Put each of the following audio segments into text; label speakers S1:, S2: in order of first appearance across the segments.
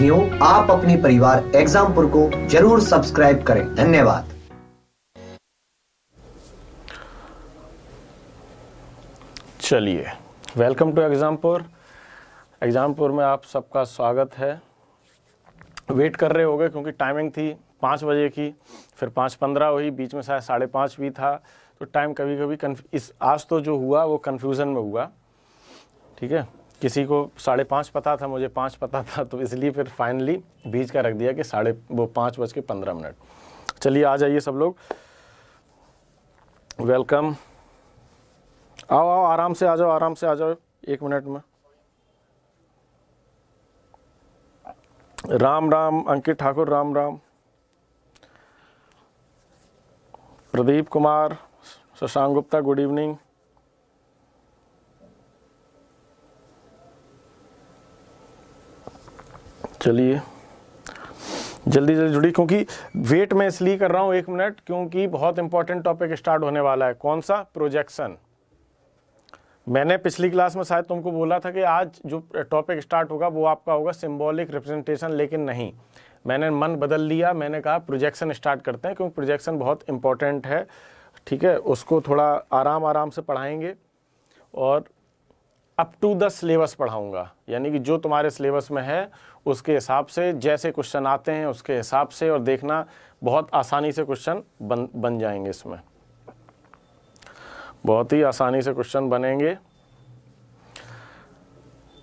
S1: साथियों आप अपने परिवार एग्जामपुर को जरूर सब्सक्राइब करें धन्यवाद चलिए वेलकम टू एग्जामपुर एग्जामपुर में आप सबका स्वागत है वेट कर रहे होगे क्योंकि टाइमिंग थी पाँच बजे की फिर पाँच पंद्रह हुई बीच में शायद साढ़े पाँच भी था तो टाइम कभी कभी इस आज तो जो हुआ वो कन्फ्यूज़न में हुआ ठीक है किसी को साढ़े पाँच पता था मुझे पाँच पता था तो इसलिए फिर फाइनली बीज का रख दिया कि साढ़े वो पाँच बज के पंद्रह मिनट चलिए आ जाइए सब लोग वेलकम आओ आओ आराम से आ जाओ आराम से आ जाओ एक मिनट में राम राम अंकित ठाकुर राम राम प्रदीप कुमार शशांक गुप्ता गुड इवनिंग चलिए जल्दी जल्दी जुड़ी क्योंकि वेट मैं इसलिए कर रहा हूँ एक मिनट क्योंकि बहुत इंपॉर्टेंट टॉपिक स्टार्ट होने वाला है कौन सा प्रोजेक्शन मैंने पिछली क्लास में शायद तुमको बोला था कि आज जो टॉपिक स्टार्ट होगा वो आपका होगा सिम्बॉलिक रिप्रेजेंटेशन लेकिन नहीं मैंने मन बदल लिया मैंने कहा प्रोजेक्शन स्टार्ट करते हैं क्योंकि प्रोजेक्शन बहुत इंपॉर्टेंट है ठीक है उसको थोड़ा आराम आराम से पढ़ाएंगे और अप टू द सिलेबस पढ़ाऊँगा यानी कि जो तुम्हारे सिलेबस में है उसके हिसाब से जैसे क्वेश्चन आते हैं उसके हिसाब से और देखना बहुत आसानी से क्वेश्चन बन बन जाएंगे इसमें बहुत ही आसानी से क्वेश्चन बनेंगे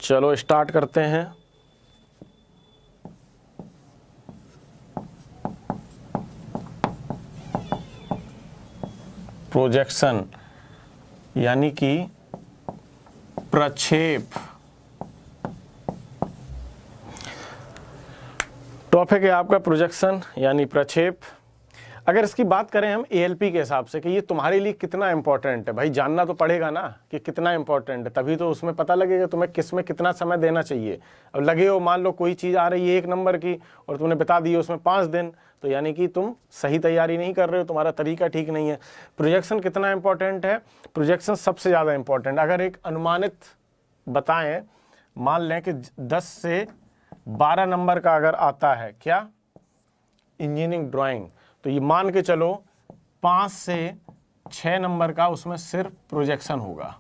S1: चलो स्टार्ट करते हैं प्रोजेक्शन यानी कि प्रक्षेप टॉपिक तो है आपका प्रोजेक्शन यानी प्रक्षेप अगर इसकी बात करें हम ए के हिसाब से कि ये तुम्हारे लिए कितना इम्पोर्टेंट है भाई जानना तो पड़ेगा ना कि कितना इम्पोर्टेंट है तभी तो उसमें पता लगेगा तुम्हें किस में कितना समय देना चाहिए अब लगे हो मान लो कोई चीज़ आ रही है एक नंबर की और तुमने बता दिए उसमें पाँच दिन तो यानी कि तुम सही तैयारी नहीं कर रहे हो तुम्हारा तरीका ठीक नहीं है प्रोजेक्शन कितना इम्पोर्टेंट है प्रोजेक्शन सबसे ज़्यादा इम्पोर्टेंट अगर एक अनुमानित बताएँ मान लें कि दस से बारह नंबर का अगर आता है क्या इंजीनियरिंग ड्राइंग तो ये मान के चलो पांच से छ नंबर का उसमें सिर्फ प्रोजेक्शन होगा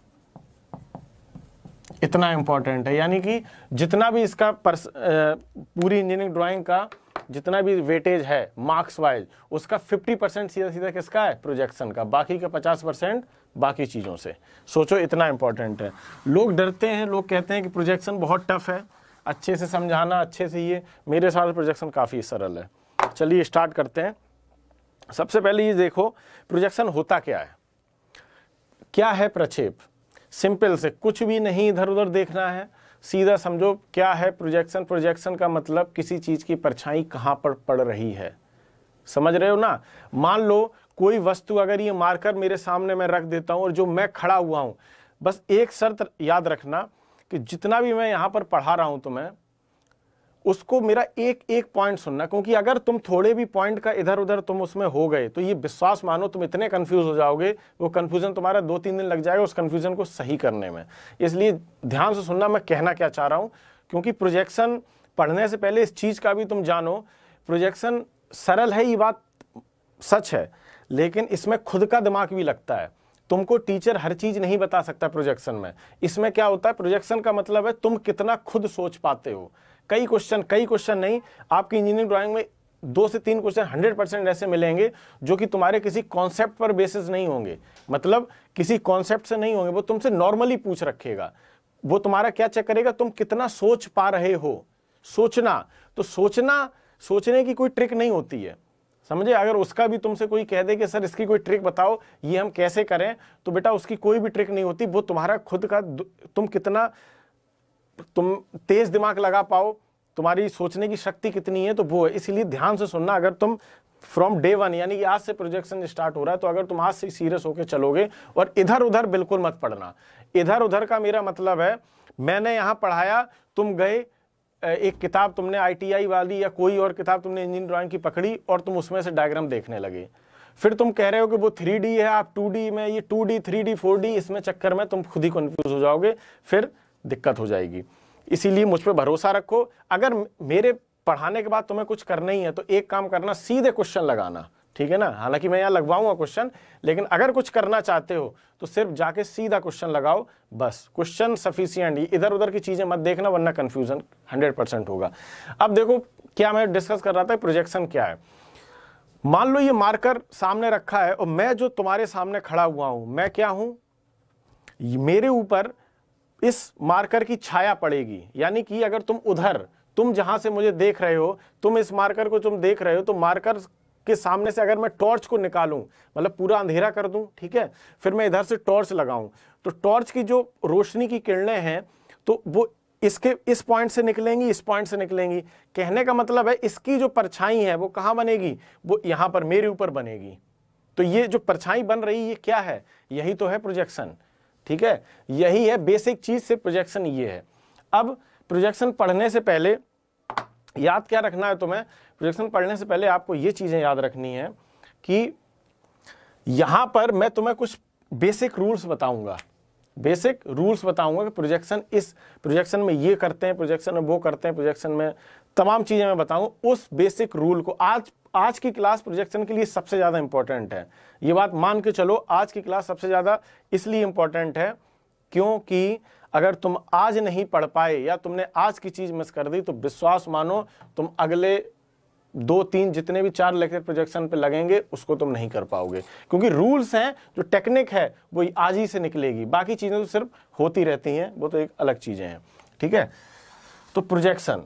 S1: इतना इंपॉर्टेंट है यानी कि जितना भी इसका पर्स, पूरी इंजीनियरिंग ड्राइंग का जितना भी वेटेज है मार्क्स वाइज उसका 50 परसेंट सीधा सीधा किसका है प्रोजेक्शन का बाकी का 50 परसेंट बाकी चीज़ों से सोचो इतना इंपॉर्टेंट है लोग डरते हैं लोग कहते हैं कि प्रोजेक्शन बहुत टफ है अच्छे से समझाना अच्छे से ये मेरे साथ प्रोजेक्शन काफ़ी सरल है चलिए स्टार्ट करते हैं सबसे पहले ये देखो प्रोजेक्शन होता क्या है क्या है प्रक्षेप सिंपल से कुछ भी नहीं इधर उधर देखना है सीधा समझो क्या है प्रोजेक्शन प्रोजेक्शन का मतलब किसी चीज़ की परछाई कहाँ पर पड़ रही है समझ रहे हो ना मान लो कोई वस्तु अगर ये मार्कर मेरे सामने मैं रख देता हूँ और जो मैं खड़ा हुआ हूँ बस एक शर्त याद रखना कि जितना भी मैं यहाँ पर पढ़ा रहा हूँ तुम्हें उसको मेरा एक एक पॉइंट सुनना क्योंकि अगर तुम थोड़े भी पॉइंट का इधर उधर तुम उसमें हो गए तो ये विश्वास मानो तुम इतने कंफ्यूज हो जाओगे वो कंफ्यूजन तुम्हारा दो तीन दिन लग जाएगा उस कंफ्यूजन को सही करने में इसलिए ध्यान से सुनना मैं कहना क्या चाह रहा हूँ क्योंकि प्रोजेक्शन पढ़ने से पहले इस चीज़ का भी तुम जानो प्रोजेक्शन सरल है ये बात सच है लेकिन इसमें खुद का दिमाग भी लगता है तुमको टीचर हर चीज़ नहीं बता सकता प्रोजेक्शन में इसमें क्या होता है प्रोजेक्शन का मतलब है तुम कितना खुद सोच पाते हो कई क्वेश्चन कई क्वेश्चन नहीं आपकी इंजीनियरिंग ड्राइंग में दो से तीन क्वेश्चन हंड्रेड परसेंट ऐसे मिलेंगे जो कि तुम्हारे किसी कॉन्सेप्ट पर बेसिस नहीं होंगे मतलब किसी कॉन्सेप्ट से नहीं होंगे वो तुमसे नॉर्मली पूछ रखेगा वो तुम्हारा क्या चेक करेगा तुम कितना सोच पा रहे हो सोचना तो सोचना सोचने की कोई ट्रिक नहीं होती है समझे अगर उसका भी तुमसे कोई कह दे कि सर इसकी कोई ट्रिक बताओ ये हम कैसे करें तो बेटा उसकी कोई भी ट्रिक नहीं होती वो तुम्हारा खुद का तुम कितना तुम तेज दिमाग लगा पाओ तुम्हारी सोचने की शक्ति कितनी है तो वो है इसीलिए ध्यान से सुनना अगर तुम फ्रॉम डे वन यानी कि आज से प्रोजेक्शन स्टार्ट हो रहा है तो अगर तुम आज से सीरियस होकर चलोगे और इधर उधर बिल्कुल मत पढ़ना इधर उधर का मेरा मतलब है मैंने यहाँ पढ़ाया तुम गए एक किताब तुमने आईटीआई वाली या कोई और किताब तुमने इंजीनियर ड्राइंग की पकड़ी और तुम उसमें से डायग्राम देखने लगे फिर तुम कह रहे हो कि वो थ्री है आप टू में ये two D three D four D इसमें चक्कर में तुम खुद ही कन्फ्यूज हो जाओगे फिर दिक्कत हो जाएगी इसीलिए मुझ पर भरोसा रखो अगर मेरे पढ़ाने के बाद तुम्हें कुछ करना ही है तो एक काम करना सीधे क्वेश्चन लगाना ठीक है ना हालांकि मैं यहाँ लगवाऊंगा क्वेश्चन लेकिन अगर कुछ करना चाहते हो तो सिर्फ जाके सीधा क्वेश्चन लगाओ बस क्वेश्चन सफिशियंट इधर उधर की चीज़ें मत देखना वरना कंफ्यूजन 100 परसेंट होगा अब देखो क्या मैं डिस्कस कर रहा था प्रोजेक्शन क्या है मान लो ये मार्कर सामने रखा है और मैं जो तुम्हारे सामने खड़ा हुआ हूं मैं क्या हूं मेरे ऊपर इस मार्कर की छाया पड़ेगी यानी कि अगर तुम उधर तुम जहां से मुझे देख रहे हो तुम इस मार्कर को तुम देख रहे हो तो मार्कर कि सामने से अगर मैं टॉर्च को निकालूं मतलब पूरा अंधेरा कर दूं ठीक है फिर मैं इधर से टॉर्च लगाऊं तो टॉर्च की जो रोशनी की किरणें हैं तो वो इसके इस पॉइंट से निकलेंगी इस पॉइंट से निकलेंगी कहने का मतलब है इसकी जो परछाई है वो कहाँ बनेगी वो यहाँ पर मेरे ऊपर बनेगी तो ये जो परछाई बन रही ये क्या है यही तो है प्रोजेक्शन ठीक है यही है बेसिक चीज से प्रोजेक्शन ये है अब प्रोजेक्शन पढ़ने से पहले याद क्या रखना है तुम्हें प्रोजेक्शन पढ़ने से पहले आपको ये चीज़ें याद रखनी है कि यहाँ पर मैं तुम्हें कुछ बेसिक रूल्स बताऊंगा बेसिक रूल्स बताऊंगा कि प्रोजेक्शन इस प्रोजेक्शन में ये करते हैं प्रोजेक्शन में वो करते हैं प्रोजेक्शन में तमाम चीज़ें मैं बताऊंगा उस बेसिक रूल को आज आज की क्लास प्रोजेक्शन के लिए सबसे ज़्यादा इंपॉर्टेंट है ये बात मान के चलो आज की क्लास सबसे ज़्यादा इसलिए इंपॉर्टेंट है क्योंकि अगर तुम आज नहीं पढ़ पाए या तुमने आज की चीज़ मिस कर दी तो विश्वास मानो तुम अगले दो तीन जितने भी चार लेक्चर प्रोजेक्शन पे लगेंगे उसको तुम नहीं कर पाओगे क्योंकि रूल्स हैं जो टेक्निक है वो आज ही से निकलेगी बाकी चीज़ें तो सिर्फ होती रहती हैं वो तो एक अलग चीज़ें हैं ठीक है तो प्रोजेक्शन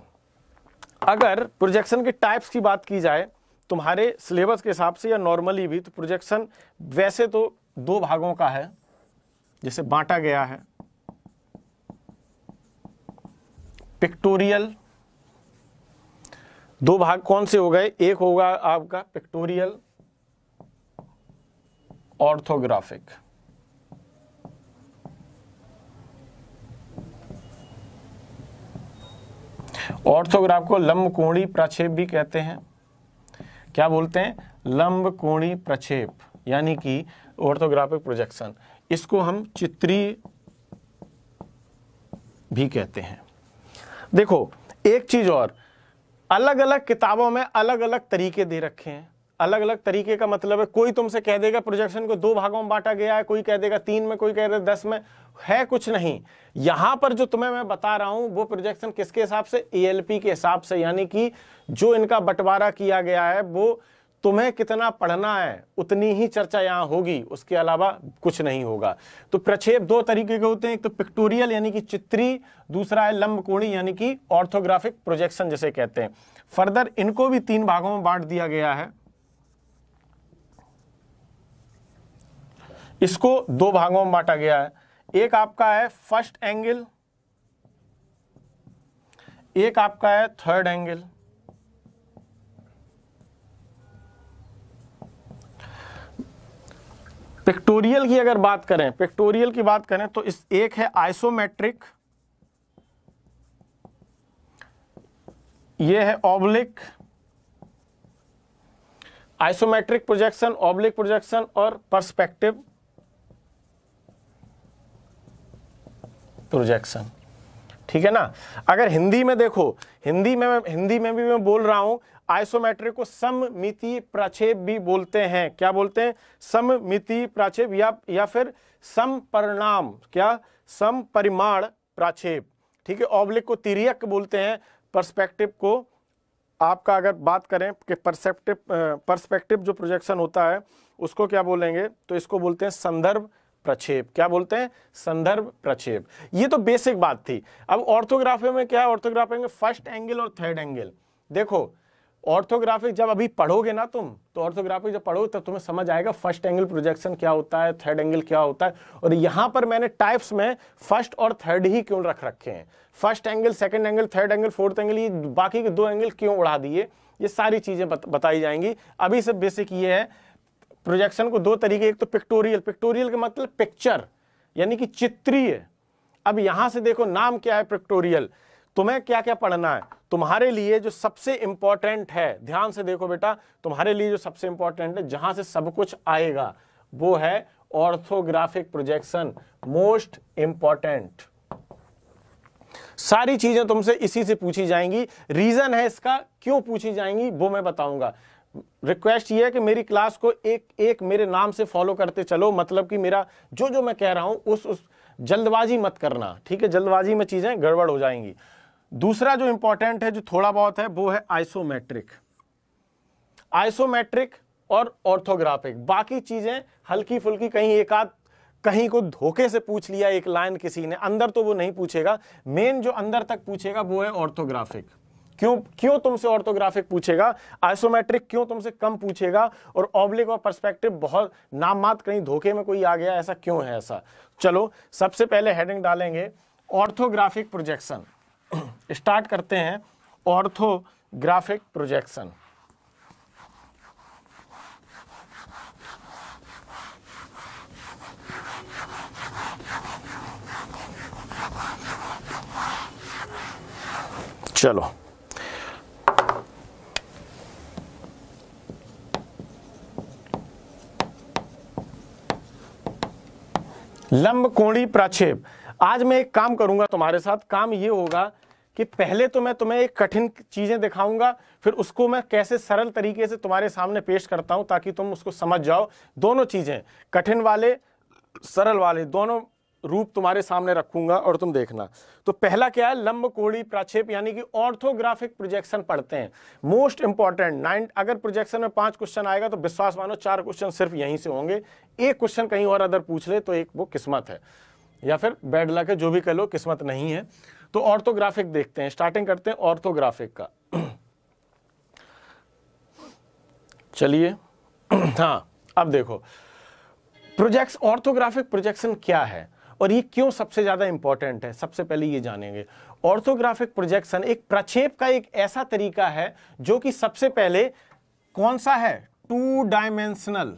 S1: अगर प्रोजेक्शन के टाइप्स की बात की जाए तुम्हारे सिलेबस के हिसाब से या नॉर्मली भी तो प्रोजेक्शन वैसे तो दो भागों का है जैसे बांटा गया है पिक्टोरियल दो भाग कौन से हो गए एक होगा आपका पिक्टोरियल ऑर्थोग्राफिक ऑर्थोग्राफ को लंब कोणी प्रक्षेप भी कहते हैं क्या बोलते हैं लंब कोणी प्रक्षेप यानी कि ऑर्थोग्राफिक प्रोजेक्शन इसको हम चित्री भी कहते हैं देखो एक चीज और अलग अलग किताबों में अलग अलग तरीके दे रखे हैं अलग अलग तरीके का मतलब है कोई तुमसे कह देगा प्रोजेक्शन को दो भागों में बांटा गया है कोई कह देगा तीन में कोई कह देगा दस में है कुछ नहीं यहां पर जो तुम्हें मैं बता रहा हूं वो प्रोजेक्शन किसके हिसाब से एएलपी के हिसाब से यानी कि जो इनका बंटवारा किया गया है वो तुम्हें कितना पढ़ना है उतनी ही चर्चा यहाँ होगी उसके अलावा कुछ नहीं होगा तो प्रक्षेप दो तरीके के होते हैं एक तो पिक्टोरियल यानी कि चित्री दूसरा है लंबकोणी यानी कि ऑर्थोग्राफिक प्रोजेक्शन जिसे कहते हैं फर्दर इनको भी तीन भागों में बांट दिया गया है इसको दो भागों में बांटा गया है एक आपका है फर्स्ट एंगल एक आपका है थर्ड एंगल पिक्टोरियल की अगर बात करें पिक्टोरियल की बात करें तो इस एक है आइसोमेट्रिक ये है oblique isometric projection oblique projection और परस्पेक्टिव प्रोजेक्शन ठीक है ना अगर हिंदी में देखो हिंदी में हिंदी में भी मैं बोल रहा हूं आइसोमेट्रिक को सममिति प्राक्षेप भी बोलते हैं क्या बोलते हैं सममिति प्राक्षेप या या फिर समपरिणाम क्या समपरिमाण प्राक्षेप ठीक है ऑब्लिक को तिरियक बोलते हैं परस्पेक्टिव को आपका अगर बात करें कि परसेप्टिव परस्पेक्टिव जो प्रोजेक्शन होता है उसको क्या बोलेंगे तो इसको बोलते हैं संदर्भ प्रक्षेप क्या बोलते हैं संदर्भ प्रक्षेप ये तो बेसिक बात थी अब ऑर्थोग्राफी में क्या ऑर्थोग्राफी में फर्स्ट एंगल और थर्ड एंगल देखो ऑर्थोग्राफिक जब अभी पढ़ोगे ना तुम तो ऑर्थोग्राफिक जब पढ़ोगे तब तुम्हें समझ आएगा फर्स्ट एंगल प्रोजेक्शन क्या होता है थर्ड एंगल क्या होता है और यहां पर मैंने टाइप्स में फर्स्ट और थर्ड ही क्यों रख रखे हैं first angle second angle third angle fourth angle ये बाकी के दो एंगल क्यों उड़ा दिए ये सारी चीज़ें बत, बताई जाएंगी अभी सब बेसिक ये है प्रोजेक्शन को दो तरीके एक तो पिक्टोरियल पिक्टोरियल का मतलब पिक्चर यानी कि चित्रीय अब यहां से देखो नाम क्या है पिक्टोरियल तुम्हें क्या क्या पढ़ना है तुम्हारे लिए जो सबसे इंपॉर्टेंट है ध्यान से देखो बेटा तुम्हारे लिए जो सबसे इंपॉर्टेंट है जहां से सब कुछ आएगा वो है ऑर्थोग्राफिक प्रोजेक्शन मोस्ट इंपॉर्टेंट सारी चीजें तुमसे इसी से पूछी जाएंगी रीजन है इसका क्यों पूछी जाएंगी वो मैं बताऊंगा रिक्वेस्ट ये है कि मेरी क्लास को एक एक मेरे नाम से फॉलो करते चलो मतलब कि मेरा जो जो मैं कह रहा हूँ उस उस जल्दबाजी मत करना ठीक है जल्दबाजी में चीज़ें गड़बड़ हो जाएंगी दूसरा जो इंपॉर्टेंट है जो थोड़ा बहुत है वो है आइसोमेट्रिक आइसोमेट्रिक और ऑर्थोग्राफिक बाकी चीज़ें हल्की फुल्की कहीं एक आध कहीं को धोखे से पूछ लिया एक लाइन किसी ने अंदर तो वो नहीं पूछेगा मेन जो अंदर तक पूछेगा वो है ऑर्थोग्राफिक क्यों क्यों तुमसे ऑर्थोग्राफिक पूछेगा आइसोमेट्रिक क्यों तुमसे कम पूछेगा और ऑब्लिक और परस्पेक्टिव बहुत मात कहीं धोखे में कोई आ गया ऐसा क्यों है ऐसा चलो सबसे पहले हेडिंग डालेंगे ऑर्थोग्राफिक प्रोजेक्शन स्टार्ट करते हैं ऑर्थोग्राफिक प्रोजेक्शन चलो लंब कोणी प्राक्षेप आज मैं एक काम करूंगा तुम्हारे साथ काम ये होगा कि पहले तो मैं तुम्हें एक कठिन चीज़ें दिखाऊंगा फिर उसको मैं कैसे सरल तरीके से तुम्हारे सामने पेश करता हूं ताकि तुम उसको समझ जाओ दोनों चीज़ें कठिन वाले सरल वाले दोनों रूप तुम्हारे सामने रखूंगा और तुम देखना तो पहला क्या है लंब कोड़ी प्राक्षेप यानी कि ऑर्थोग्राफिक प्रोजेक्शन पढ़ते हैं मोस्ट इंपॉर्टेंट नाइन अगर प्रोजेक्शन में पांच क्वेश्चन आएगा तो विश्वास मानो चार क्वेश्चन सिर्फ यहीं से होंगे एक क्वेश्चन कहीं और अदर पूछ ले तो एक वो किस्मत है या फिर बैड लक है जो भी कह लो किस्मत नहीं है तो ऑर्थोग्राफिक देखते हैं स्टार्टिंग करते हैं ऑर्थोग्राफिक का चलिए हाँ अब देखो प्रोजेक्ट ऑर्थोग्राफिक प्रोजेक्शन क्या है और ये क्यों सबसे ज़्यादा इंपॉर्टेंट है सबसे पहले ये जानेंगे ऑर्थोग्राफिक प्रोजेक्शन एक प्रक्षेप का एक ऐसा तरीका है जो कि सबसे पहले कौन सा है टू डायमेंशनल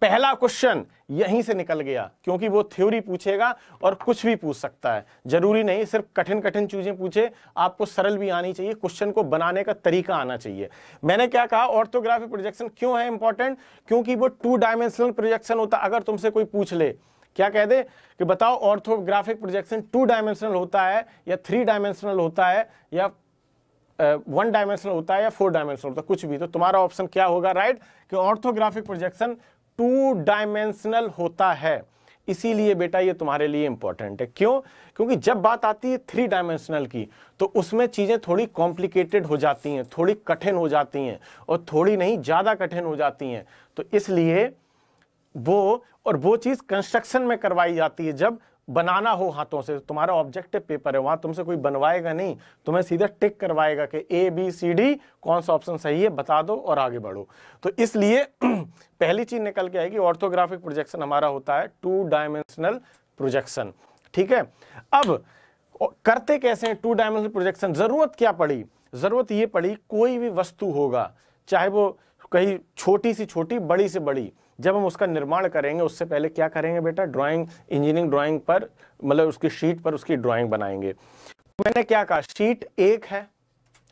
S1: पहला क्वेश्चन यहीं से निकल गया क्योंकि वो थ्योरी पूछेगा और कुछ भी पूछ सकता है जरूरी नहीं सिर्फ कठिन कठिन चीजें पूछे आपको सरल भी आनी चाहिए क्वेश्चन को बनाने का तरीका आना चाहिए मैंने क्या कहा ऑर्थोग्राफिक प्रोजेक्शन क्यों है इंपॉर्टेंट क्योंकि वो टू डायमेंशनल प्रोजेक्शन होता अगर तुमसे कोई पूछ ले क्या कह दे कि बताओ ऑर्थोग्राफिक प्रोजेक्शन टू डायमेंशनल होता है या थ्री डायमेंशनल होता है या वन डायमेंशनल होता है या फोर डायमेंशनल होता है कुछ भी तो तुम्हारा ऑप्शन क्या होगा राइट कि ऑर्थोग्राफिक प्रोजेक्शन टू डायमेंशनल होता है इसीलिए बेटा ये तुम्हारे लिए इंपॉर्टेंट है क्यों क्योंकि जब बात आती है थ्री डायमेंशनल की तो उसमें चीज़ें थोड़ी कॉम्प्लिकेटेड हो जाती हैं थोड़ी कठिन हो जाती हैं और थोड़ी नहीं ज़्यादा कठिन हो जाती हैं तो इसलिए वो और वो चीज़ कंस्ट्रक्शन में करवाई जाती है जब बनाना हो हाथों से तुम्हारा ऑब्जेक्टिव पेपर है वहां तुमसे कोई बनवाएगा नहीं तुम्हें सीधा टिक करवाएगा कि ए बी सी डी कौन सा ऑप्शन सही है बता दो और आगे बढ़ो तो इसलिए पहली चीज़ निकल के आएगी ऑर्थोग्राफिक प्रोजेक्शन हमारा होता है टू डायमेंशनल प्रोजेक्शन ठीक है अब करते कैसे हैं टू डायमेंशनल प्रोजेक्शन ज़रूरत क्या पड़ी ज़रूरत यह पड़ी कोई भी वस्तु होगा चाहे वो कहीं छोटी सी छोटी बड़ी से बड़ी जब हम उसका निर्माण करेंगे उससे पहले क्या करेंगे बेटा ड्राइंग इंजीनियरिंग ड्राइंग पर मतलब उसकी शीट पर उसकी ड्राइंग बनाएंगे मैंने क्या कहा शीट एक है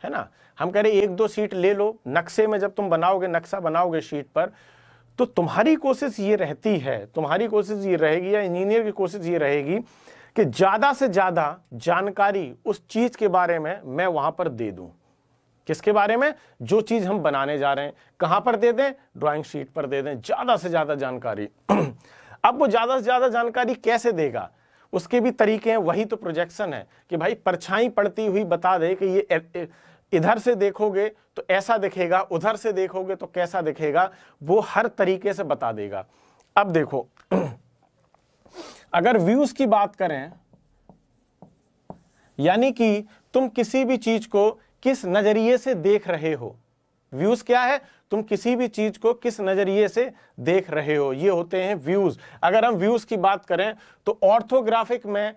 S1: है ना हम कह रहे एक दो शीट ले लो नक्शे में जब तुम बनाओगे नक्शा बनाओगे शीट पर तो तुम्हारी कोशिश ये रहती है तुम्हारी कोशिश ये रहेगी या इंजीनियर की कोशिश ये रहेगी कि ज़्यादा से ज़्यादा जानकारी उस चीज़ के बारे में मैं वहां पर दे दूं किसके बारे में जो चीज़ हम बनाने जा रहे हैं कहां पर दे दें ड्राइंग शीट पर दे दें ज़्यादा से ज़्यादा जानकारी अब वो ज़्यादा से ज़्यादा जानकारी कैसे देगा उसके भी तरीके हैं वही तो प्रोजेक्शन है कि भाई परछाई पड़ती हुई बता दे कि ये इधर से देखोगे तो ऐसा दिखेगा उधर से देखोगे तो कैसा दिखेगा वो हर तरीके से बता देगा अब देखो अगर व्यूज की बात करें यानी कि तुम किसी भी चीज को किस नजरिए से देख रहे हो व्यूज क्या है तुम किसी भी चीज को किस नजरिए से देख रहे हो ये होते हैं व्यूज अगर हम व्यूज की बात करें तो ऑर्थोग्राफिक में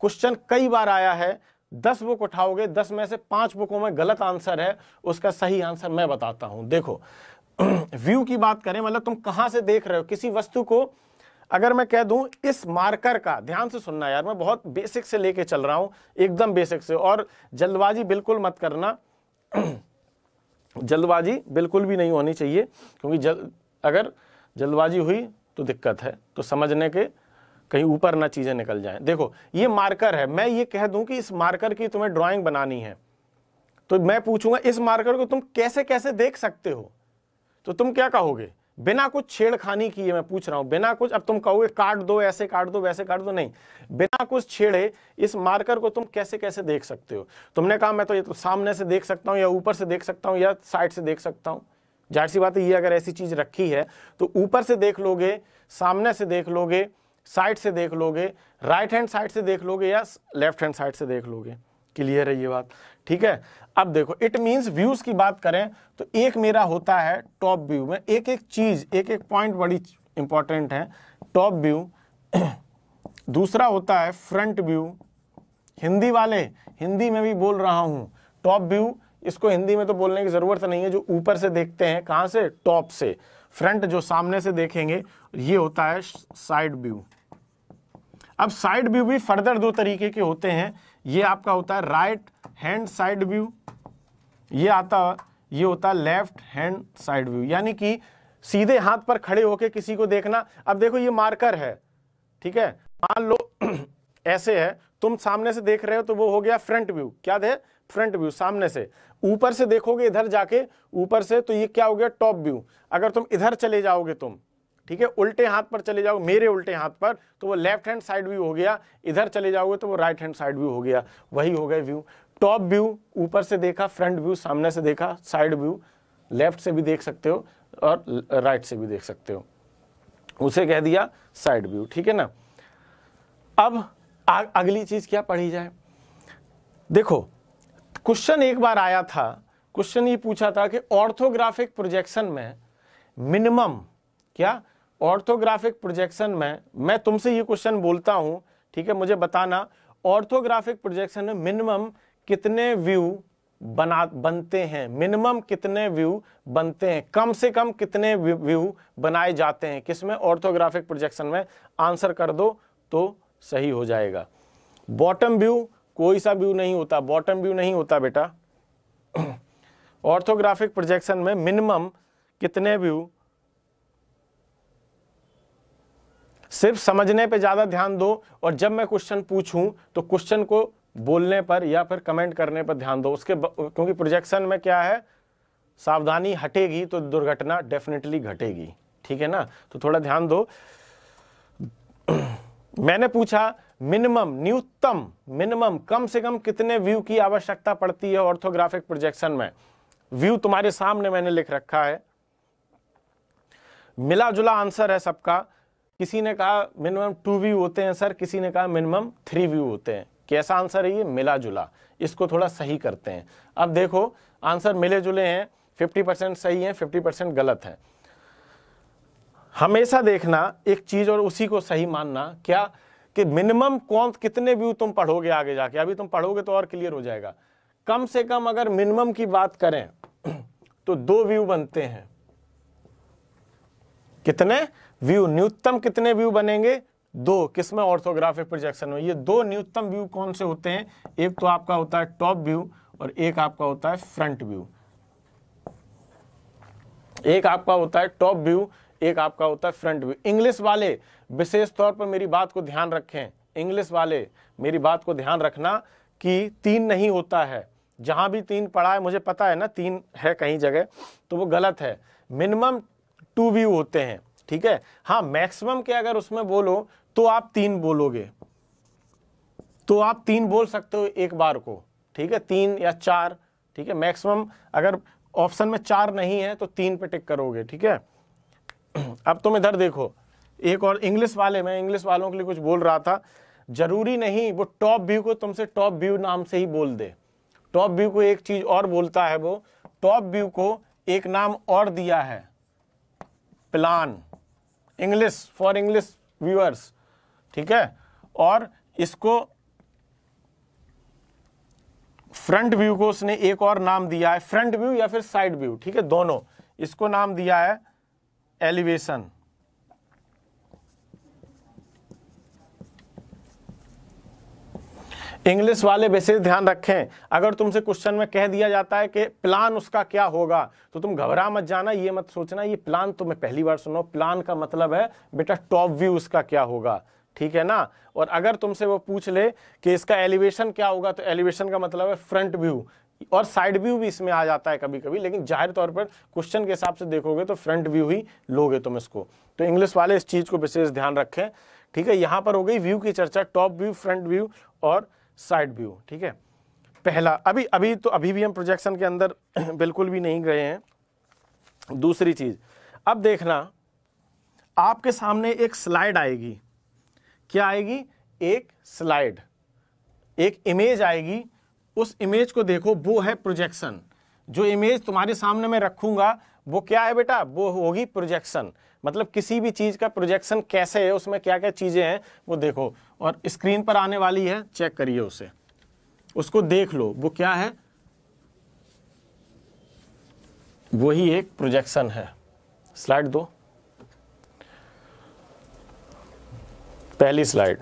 S1: क्वेश्चन कई बार आया है दस बुक उठाओगे दस में से पांच बुकों में गलत आंसर है उसका सही आंसर मैं बताता हूं देखो व्यू की बात करें मतलब तुम कहां से देख रहे हो किसी वस्तु को अगर मैं कह दूं इस मार्कर का ध्यान से सुनना यार मैं बहुत बेसिक से लेके चल रहा हूं एकदम बेसिक से और जल्दबाजी बिल्कुल मत करना जल्दबाजी बिल्कुल भी नहीं होनी चाहिए क्योंकि जल अगर जल्दबाजी हुई तो दिक्कत है तो समझने के कहीं ऊपर ना चीज़ें निकल जाएं देखो ये मार्कर है मैं ये कह दूं कि इस मार्कर की तुम्हें ड्राइंग बनानी है तो मैं पूछूंगा इस मार्कर को तुम कैसे कैसे देख सकते हो तो तुम क्या कहोगे बिना कुछ छेड़खानी किए मैं पूछ रहा हूं बिना कुछ अब तुम कहोगे काट दो ऐसे काट दो वैसे काट दो नहीं बिना कुछ छेड़े इस मार्कर को तुम कैसे कैसे देख सकते हो तुमने कहा मैं तो ये तो सामने से देख सकता हूं या ऊपर से देख सकता हूं या साइड से देख सकता हूं जाहिर सी बात है ये अगर ऐसी चीज रखी है तो ऊपर से देख लोगे सामने से देख लोगे साइड से देख लोगे राइट हैंड साइड से देख लोगे या लेफ्ट हैंड साइड से देख लोगे क्लियर है ये बात ठीक है अब देखो इट मींस व्यूज की बात करें तो एक मेरा होता है टॉप व्यू में एक एक चीज एक एक पॉइंट बड़ी इंपॉर्टेंट है टॉप व्यू दूसरा होता है फ्रंट व्यू हिंदी वाले हिंदी में भी बोल रहा हूँ टॉप व्यू इसको हिंदी में तो बोलने की ज़रूरत नहीं है जो ऊपर से देखते हैं कहाँ से टॉप से फ्रंट जो सामने से देखेंगे ये होता है साइड व्यू अब साइड व्यू भी फर्दर दो तरीके के होते हैं ये आपका होता है राइट हैंड साइड व्यू ये आता ये होता है लेफ्ट हैंड साइड व्यू यानी कि सीधे हाथ पर खड़े होके किसी को देखना अब देखो ये मार्कर है ठीक है मान लो ऐसे है तुम सामने से देख रहे हो तो वो हो गया फ्रंट व्यू क्या दे फ्रंट व्यू सामने से ऊपर से देखोगे इधर जाके ऊपर से तो ये क्या हो गया टॉप व्यू अगर तुम इधर चले जाओगे तुम ठीक है उल्टे हाथ पर चले जाओ मेरे उल्टे हाथ पर तो वो लेफ्ट हैंड साइड व्यू हो गया इधर चले जाओगे तो वो राइट हैंड साइड व्यू हो गया वही हो गए व्यू टॉप व्यू ऊपर से देखा फ्रंट व्यू सामने से देखा साइड व्यू लेफ्ट से भी देख सकते हो और राइट से भी देख सकते हो उसे कह दिया साइड व्यू ठीक है ना अब अगली चीज़ क्या पढ़ी जाए देखो क्वेश्चन एक बार आया था क्वेश्चन ये पूछा था कि ऑर्थोग्राफिक प्रोजेक्शन में मिनिमम क्या ऑर्थोग्राफिक प्रोजेक्शन में मैं तुमसे ये क्वेश्चन बोलता हूँ ठीक है मुझे बताना ऑर्थोग्राफिक प्रोजेक्शन में मिनिमम कितने व्यू बना बनते हैं मिनिमम कितने व्यू बनते हैं कम से कम कितने व्यू बनाए जाते हैं किसमें ऑर्थोग्राफिक प्रोजेक्शन में आंसर कर दो तो सही हो जाएगा बॉटम व्यू कोई सा व्यू नहीं होता बॉटम व्यू नहीं होता बेटा ऑर्थोग्राफिक प्रोजेक्शन में मिनिमम कितने व्यू सिर्फ समझने पे ज़्यादा ध्यान दो और जब मैं क्वेश्चन पूछूं तो क्वेश्चन को बोलने पर या फिर कमेंट करने पर ध्यान दो उसके क्योंकि प्रोजेक्शन में क्या है सावधानी हटेगी तो दुर्घटना डेफिनेटली घटेगी ठीक है ना तो थोड़ा ध्यान दो मैंने पूछा मिनिमम न्यूनतम मिनिमम कम से कम कितने व्यू की आवश्यकता पड़ती है ऑर्थोग्राफिक प्रोजेक्शन में व्यू तुम्हारे सामने मैंने लिख रखा है मिला जुला आंसर है सबका किसी ने कहा मिनिमम टू व्यू होते हैं सर किसी ने कहा मिनिमम थ्री व्यू होते हैं कैसा आंसर है ये मिला जुला इसको थोड़ा सही करते हैं अब देखो आंसर मिले जुले हैं 50 परसेंट सही है 50 परसेंट गलत है हमेशा देखना एक चीज़ और उसी को सही मानना क्या कि मिनिमम कौन कितने व्यू तुम पढ़ोगे आगे जाके अभी तुम पढ़ोगे तो और क्लियर हो जाएगा कम से कम अगर मिनिमम की बात करें तो दो व्यू बनते हैं कितने व्यू न्यूनतम कितने व्यू बनेंगे दो किसमें ऑर्थोग्राफिक प्रोजेक्शन में ये दो न्यूनतम व्यू कौन से होते हैं एक तो आपका होता है टॉप व्यू और एक आपका होता है फ्रंट व्यू एक आपका होता है टॉप व्यू एक आपका होता है फ्रंट व्यू इंग्लिश वाले विशेष तौर पर मेरी बात को ध्यान रखें इंग्लिश वाले मेरी बात को ध्यान रखना कि तीन नहीं होता है जहां भी तीन पड़ा है मुझे पता है ना तीन है कहीं जगह तो वो गलत है मिनिमम टू व्यू होते हैं ठीक है हाँ मैक्सिमम के अगर उसमें बोलो तो आप तीन बोलोगे तो आप तीन बोल सकते हो एक बार को ठीक है तीन या चार ठीक है मैक्सिमम अगर ऑप्शन में चार नहीं है तो तीन पे टिक करोगे ठीक है अब तुम इधर देखो एक और इंग्लिश वाले में इंग्लिश वालों के लिए कुछ बोल रहा था जरूरी नहीं वो टॉप व्यू को तुमसे टॉप व्यू नाम से ही बोल दे टॉप व्यू को एक चीज और बोलता है वो टॉप व्यू को एक नाम और दिया है plan English for English viewers ठीक है और इसको फ्रंट व्यू को उसने एक और नाम दिया है फ्रंट व्यू या फिर साइड व्यू ठीक है दोनों इसको नाम दिया है एलिवेशन इंग्लिश वाले विशेष ध्यान रखें अगर तुमसे क्वेश्चन में कह दिया जाता है कि प्लान उसका क्या होगा तो तुम घबरा मत जाना ये मत सोचना ये प्लान तो मैं पहली बार सुनो प्लान का मतलब है बेटा टॉप व्यू उसका क्या होगा ठीक है ना और अगर तुमसे वो पूछ ले कि इसका एलिवेशन क्या होगा तो एलिवेशन का मतलब है फ्रंट व्यू और साइड व्यू भी इसमें आ जाता है कभी कभी लेकिन जाहिर तौर पर क्वेश्चन के हिसाब से देखोगे तो फ्रंट व्यू ही लोगे तुम इसको तो इंग्लिश वाले इस चीज़ को विशेष ध्यान रखें ठीक है यहां पर हो गई व्यू की चर्चा टॉप व्यू फ्रंट व्यू और साइड व्यू ठीक है पहला अभी अभी तो अभी भी हम प्रोजेक्शन के अंदर बिल्कुल भी नहीं गए हैं दूसरी चीज़ अब देखना आपके सामने एक स्लाइड आएगी क्या आएगी एक स्लाइड एक इमेज आएगी उस इमेज को देखो वो है प्रोजेक्शन जो इमेज तुम्हारे सामने मैं रखूंगा वो क्या है बेटा वो होगी प्रोजेक्शन मतलब किसी भी चीज़ का प्रोजेक्शन कैसे है उसमें क्या क्या चीज़ें हैं वो देखो और स्क्रीन पर आने वाली है चेक करिए उसे उसको देख लो वो क्या है वही एक प्रोजेक्शन है स्लाइड दो पहली slide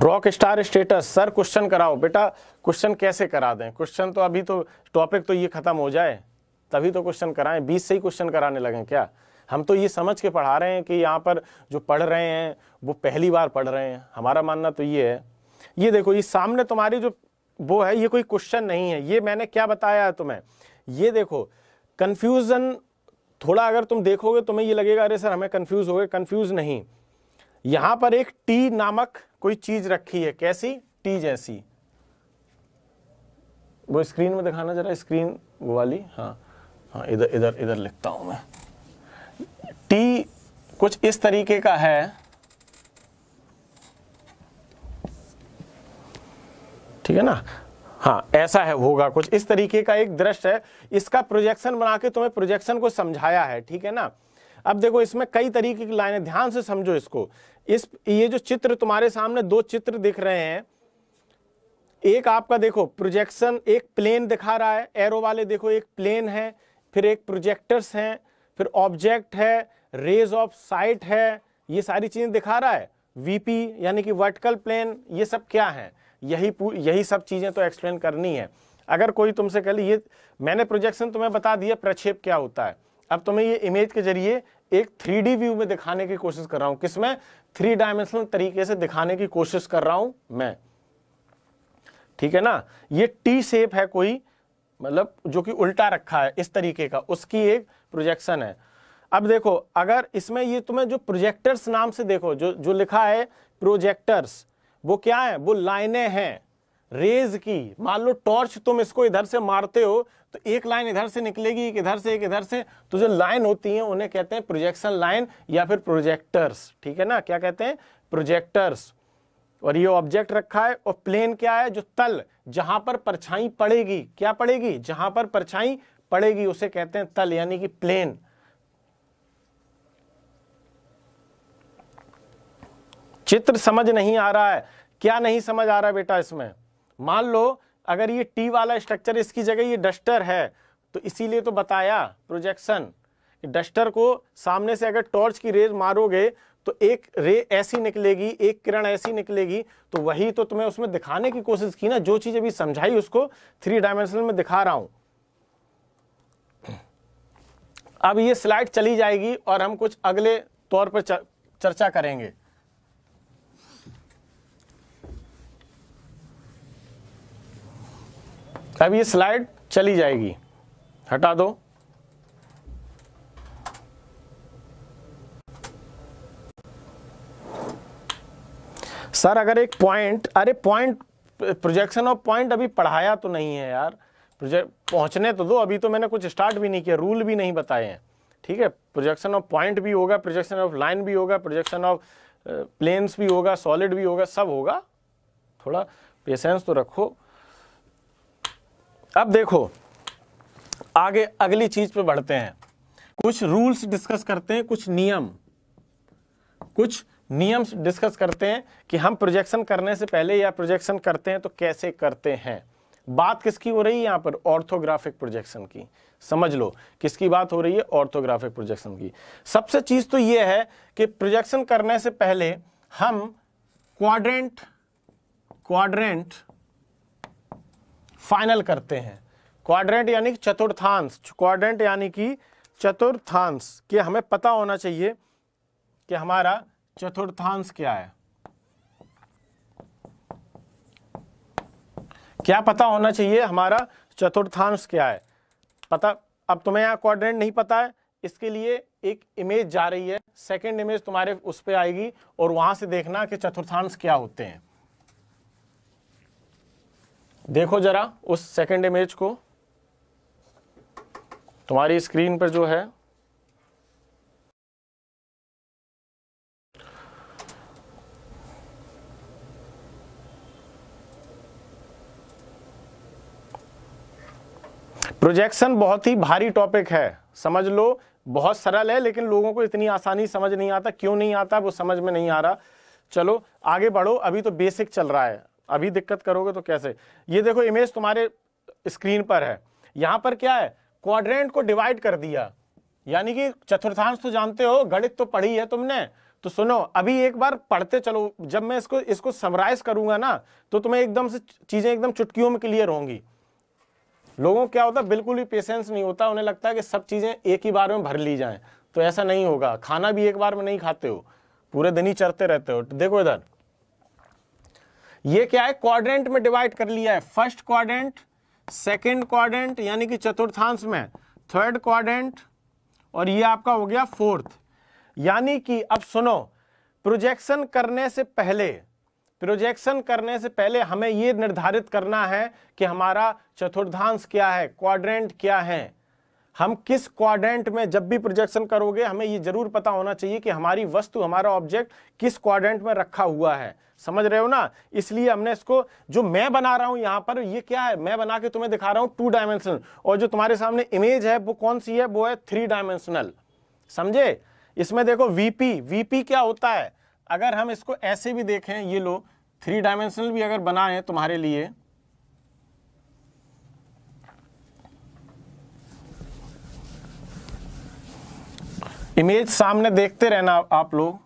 S1: rock star status sir question कराओ बेटा क्वेश्चन कैसे करा दें क्वेश्चन तो अभी तो टॉपिक तो ये ख़त्म हो जाए तभी तो क्वेश्चन कराएं बीस से ही क्वेश्चन कराने लगे क्या हम तो ये समझ के पढ़ा रहे हैं कि यहाँ पर जो पढ़ रहे हैं वो पहली बार पढ़ रहे हैं हमारा मानना तो ये है ये देखो ये सामने तुम्हारी जो वो है ये कोई क्वेश्चन नहीं है ये मैंने क्या बताया है तुम्हें ये देखो कन्फ्यूज़न थोड़ा अगर तुम देखोगे तुम्हें ये लगेगा अरे सर हमें कन्फ्यूज़ हो गए कन्फ्यूज़ नहीं यहाँ पर एक टी नामक कोई चीज़ रखी है कैसी टी जैसी वो स्क्रीन में दिखाना जरा स्क्रीन वो वाली हाँ हाँ इधर इधर इधर लिखता हूँ मैं टी कुछ इस तरीके का है ठीक है ना हाँ ऐसा है होगा कुछ इस तरीके का एक दृश्य है इसका प्रोजेक्शन बना के तुम्हें प्रोजेक्शन को समझाया है ठीक है ना अब देखो इसमें कई तरीके की लाइनें ध्यान से समझो इसको इस ये जो चित्र तुम्हारे सामने दो चित्र दिख रहे हैं एक आपका देखो प्रोजेक्शन एक प्लेन दिखा रहा है एरो वाले देखो एक प्लेन है फिर एक प्रोजेक्टर्स हैं फिर ऑब्जेक्ट है रेज ऑफ साइट है ये सारी चीज़ें दिखा रहा है वीपी यानी कि वर्टिकल प्लेन ये सब क्या है यही यही सब चीज़ें तो एक्सप्लेन करनी है अगर कोई तुमसे कह ये मैंने प्रोजेक्शन तुम्हें बता दिया प्रक्षेप क्या होता है अब तुम्हें ये इमेज के जरिए एक थ्री व्यू में दिखाने की कोशिश कर रहा हूँ किसमें थ्री डायमेंशनल तरीके से दिखाने की कोशिश कर रहा हूँ मैं ठीक है ना ये टी शेप है कोई मतलब जो कि उल्टा रखा है इस तरीके का उसकी एक प्रोजेक्शन है अब देखो अगर इसमें ये तुम्हें जो प्रोजेक्टर्स नाम से देखो जो जो लिखा है प्रोजेक्टर्स वो क्या है वो लाइनें हैं रेज की मान लो टॉर्च तुम इसको इधर से मारते हो तो एक लाइन इधर से निकलेगी एक इधर से एक इधर से तो जो लाइन होती है उन्हें कहते हैं प्रोजेक्शन लाइन या फिर प्रोजेक्टर्स ठीक है ना क्या कहते हैं प्रोजेक्टर्स और ये ऑब्जेक्ट रखा है और प्लेन क्या है जो तल जहां पर परछाई पड़ेगी क्या पड़ेगी जहां पर परछाई पड़ेगी उसे कहते हैं तल यानी कि प्लेन चित्र समझ नहीं आ रहा है क्या नहीं समझ आ रहा है बेटा इसमें मान लो अगर ये टी वाला स्ट्रक्चर इसकी जगह ये डस्टर है तो इसीलिए तो बताया प्रोजेक्शन डस्टर को सामने से अगर टॉर्च की रेज मारोगे तो एक रे ऐसी निकलेगी एक किरण ऐसी निकलेगी तो वही तो तुम्हें उसमें दिखाने की कोशिश की ना जो चीज़ अभी समझाई उसको थ्री डायमेंशनल में दिखा रहा हूं अब ये स्लाइड चली जाएगी और हम कुछ अगले तौर पर चर्चा करेंगे अब ये स्लाइड चली जाएगी हटा दो सर अगर एक पॉइंट अरे पॉइंट प्रोजेक्शन ऑफ पॉइंट अभी पढ़ाया तो नहीं है यार प्रोजेक्ट पहुंचने तो दो अभी तो मैंने कुछ स्टार्ट भी नहीं किया रूल भी नहीं बताए हैं ठीक है प्रोजेक्शन ऑफ पॉइंट भी होगा प्रोजेक्शन ऑफ लाइन भी होगा प्रोजेक्शन ऑफ प्लेन्स भी होगा सॉलिड भी होगा सब होगा थोड़ा पेशेंस तो रखो अब देखो आगे अगली चीज पे बढ़ते हैं कुछ रूल्स डिस्कस करते हैं कुछ नियम कुछ नियम डिस्कस करते हैं कि हम प्रोजेक्शन करने से पहले या प्रोजेक्शन करते हैं तो कैसे करते हैं बात किसकी हो रही है यहाँ पर ऑर्थोग्राफिक प्रोजेक्शन की समझ लो किसकी बात हो रही है ऑर्थोग्राफिक प्रोजेक्शन की सबसे चीज़ तो यह है कि प्रोजेक्शन करने से पहले हम क्वाड्रेंट क्वाड्रेंट फाइनल करते हैं क्वाड्रेंट यानी कि चतुर्थांश क्वाड्रेंट यानी कि चतुर्थांश के हमें पता होना चाहिए कि हमारा चतुर्थांश क्या है क्या पता होना चाहिए हमारा चतुर्थांश क्या है पता अब तुम्हें यहां क्वाड्रेंट नहीं पता है इसके लिए एक इमेज जा रही है सेकंड इमेज तुम्हारे उस पर आएगी और वहां से देखना कि चतुर्थांश क्या होते हैं देखो जरा उस सेकंड इमेज को तुम्हारी स्क्रीन पर जो है प्रोजेक्शन बहुत ही भारी टॉपिक है समझ लो बहुत सरल है लेकिन लोगों को इतनी आसानी समझ नहीं आता क्यों नहीं आता वो समझ में नहीं आ रहा चलो आगे बढ़ो अभी तो बेसिक चल रहा है अभी दिक्कत करोगे तो कैसे ये देखो इमेज तुम्हारे स्क्रीन पर है यहाँ पर क्या है क्वाड्रेंट को डिवाइड कर दिया यानी कि चतुर्थांश तो जानते हो गणित तो पढ़ी है तुमने तो सुनो अभी एक बार पढ़ते चलो जब मैं इसको इसको समराइज करूंगा ना तो तुम्हें एकदम से चीज़ें एकदम चुटकियों में क्लियर होंगी लोगों को क्या होता है बिल्कुल भी पेशेंस नहीं होता उन्हें लगता है कि सब चीज़ें एक ही बार में भर ली जाएँ तो ऐसा नहीं होगा खाना भी एक बार में नहीं खाते हो पूरे दिन ही चढ़ते रहते हो देखो इधर ये क्या है क्वाड्रेंट में डिवाइड कर लिया है फर्स्ट क्वाड्रेंट सेकंड क्वाड्रेंट यानी कि चतुर्थांश में थर्ड क्वाड्रेंट और ये आपका हो गया फोर्थ यानी कि अब सुनो प्रोजेक्शन करने से पहले प्रोजेक्शन करने से पहले हमें ये निर्धारित करना है कि हमारा चतुर्थांश क्या है क्वाड्रेंट क्या है हम किस क्वाड्रेंट में जब भी प्रोजेक्शन करोगे हमें ये जरूर पता होना चाहिए कि हमारी वस्तु हमारा ऑब्जेक्ट किस क्वाड्रेंट में रखा हुआ है समझ रहे हो ना इसलिए हमने इसको जो मैं बना रहा हूं यहां पर ये क्या है मैं बना के तुम्हें दिखा रहा हूं टू डायमेंशनल और जो तुम्हारे सामने इमेज है वो कौन सी है वो है थ्री डायमेंशनल समझे इसमें देखो वीपी वीपी क्या होता है अगर हम इसको ऐसे भी देखें ये लो थ्री डायमेंशनल भी अगर बनाएं तुम्हारे लिए इमेज सामने देखते रहना आप लोग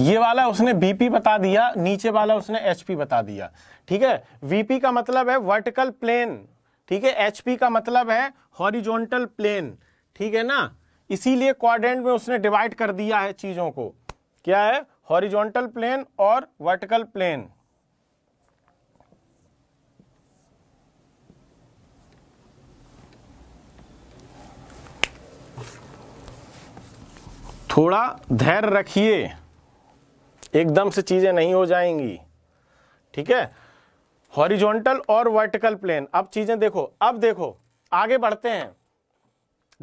S1: ये वाला उसने बीपी बता दिया नीचे वाला उसने एचपी बता दिया ठीक है वीपी का मतलब है वर्टिकल प्लेन ठीक है एचपी का मतलब है हॉरिजोनटल प्लेन ठीक है ना इसीलिए क्वाड्रेंट में उसने डिवाइड कर दिया है चीजों को क्या है हॉरिजोनटल प्लेन और वर्टिकल प्लेन थोड़ा धैर्य रखिए एकदम से चीज़ें नहीं हो जाएंगी ठीक है हॉरिजॉन्टल और वर्टिकल प्लेन अब चीज़ें देखो अब देखो आगे बढ़ते हैं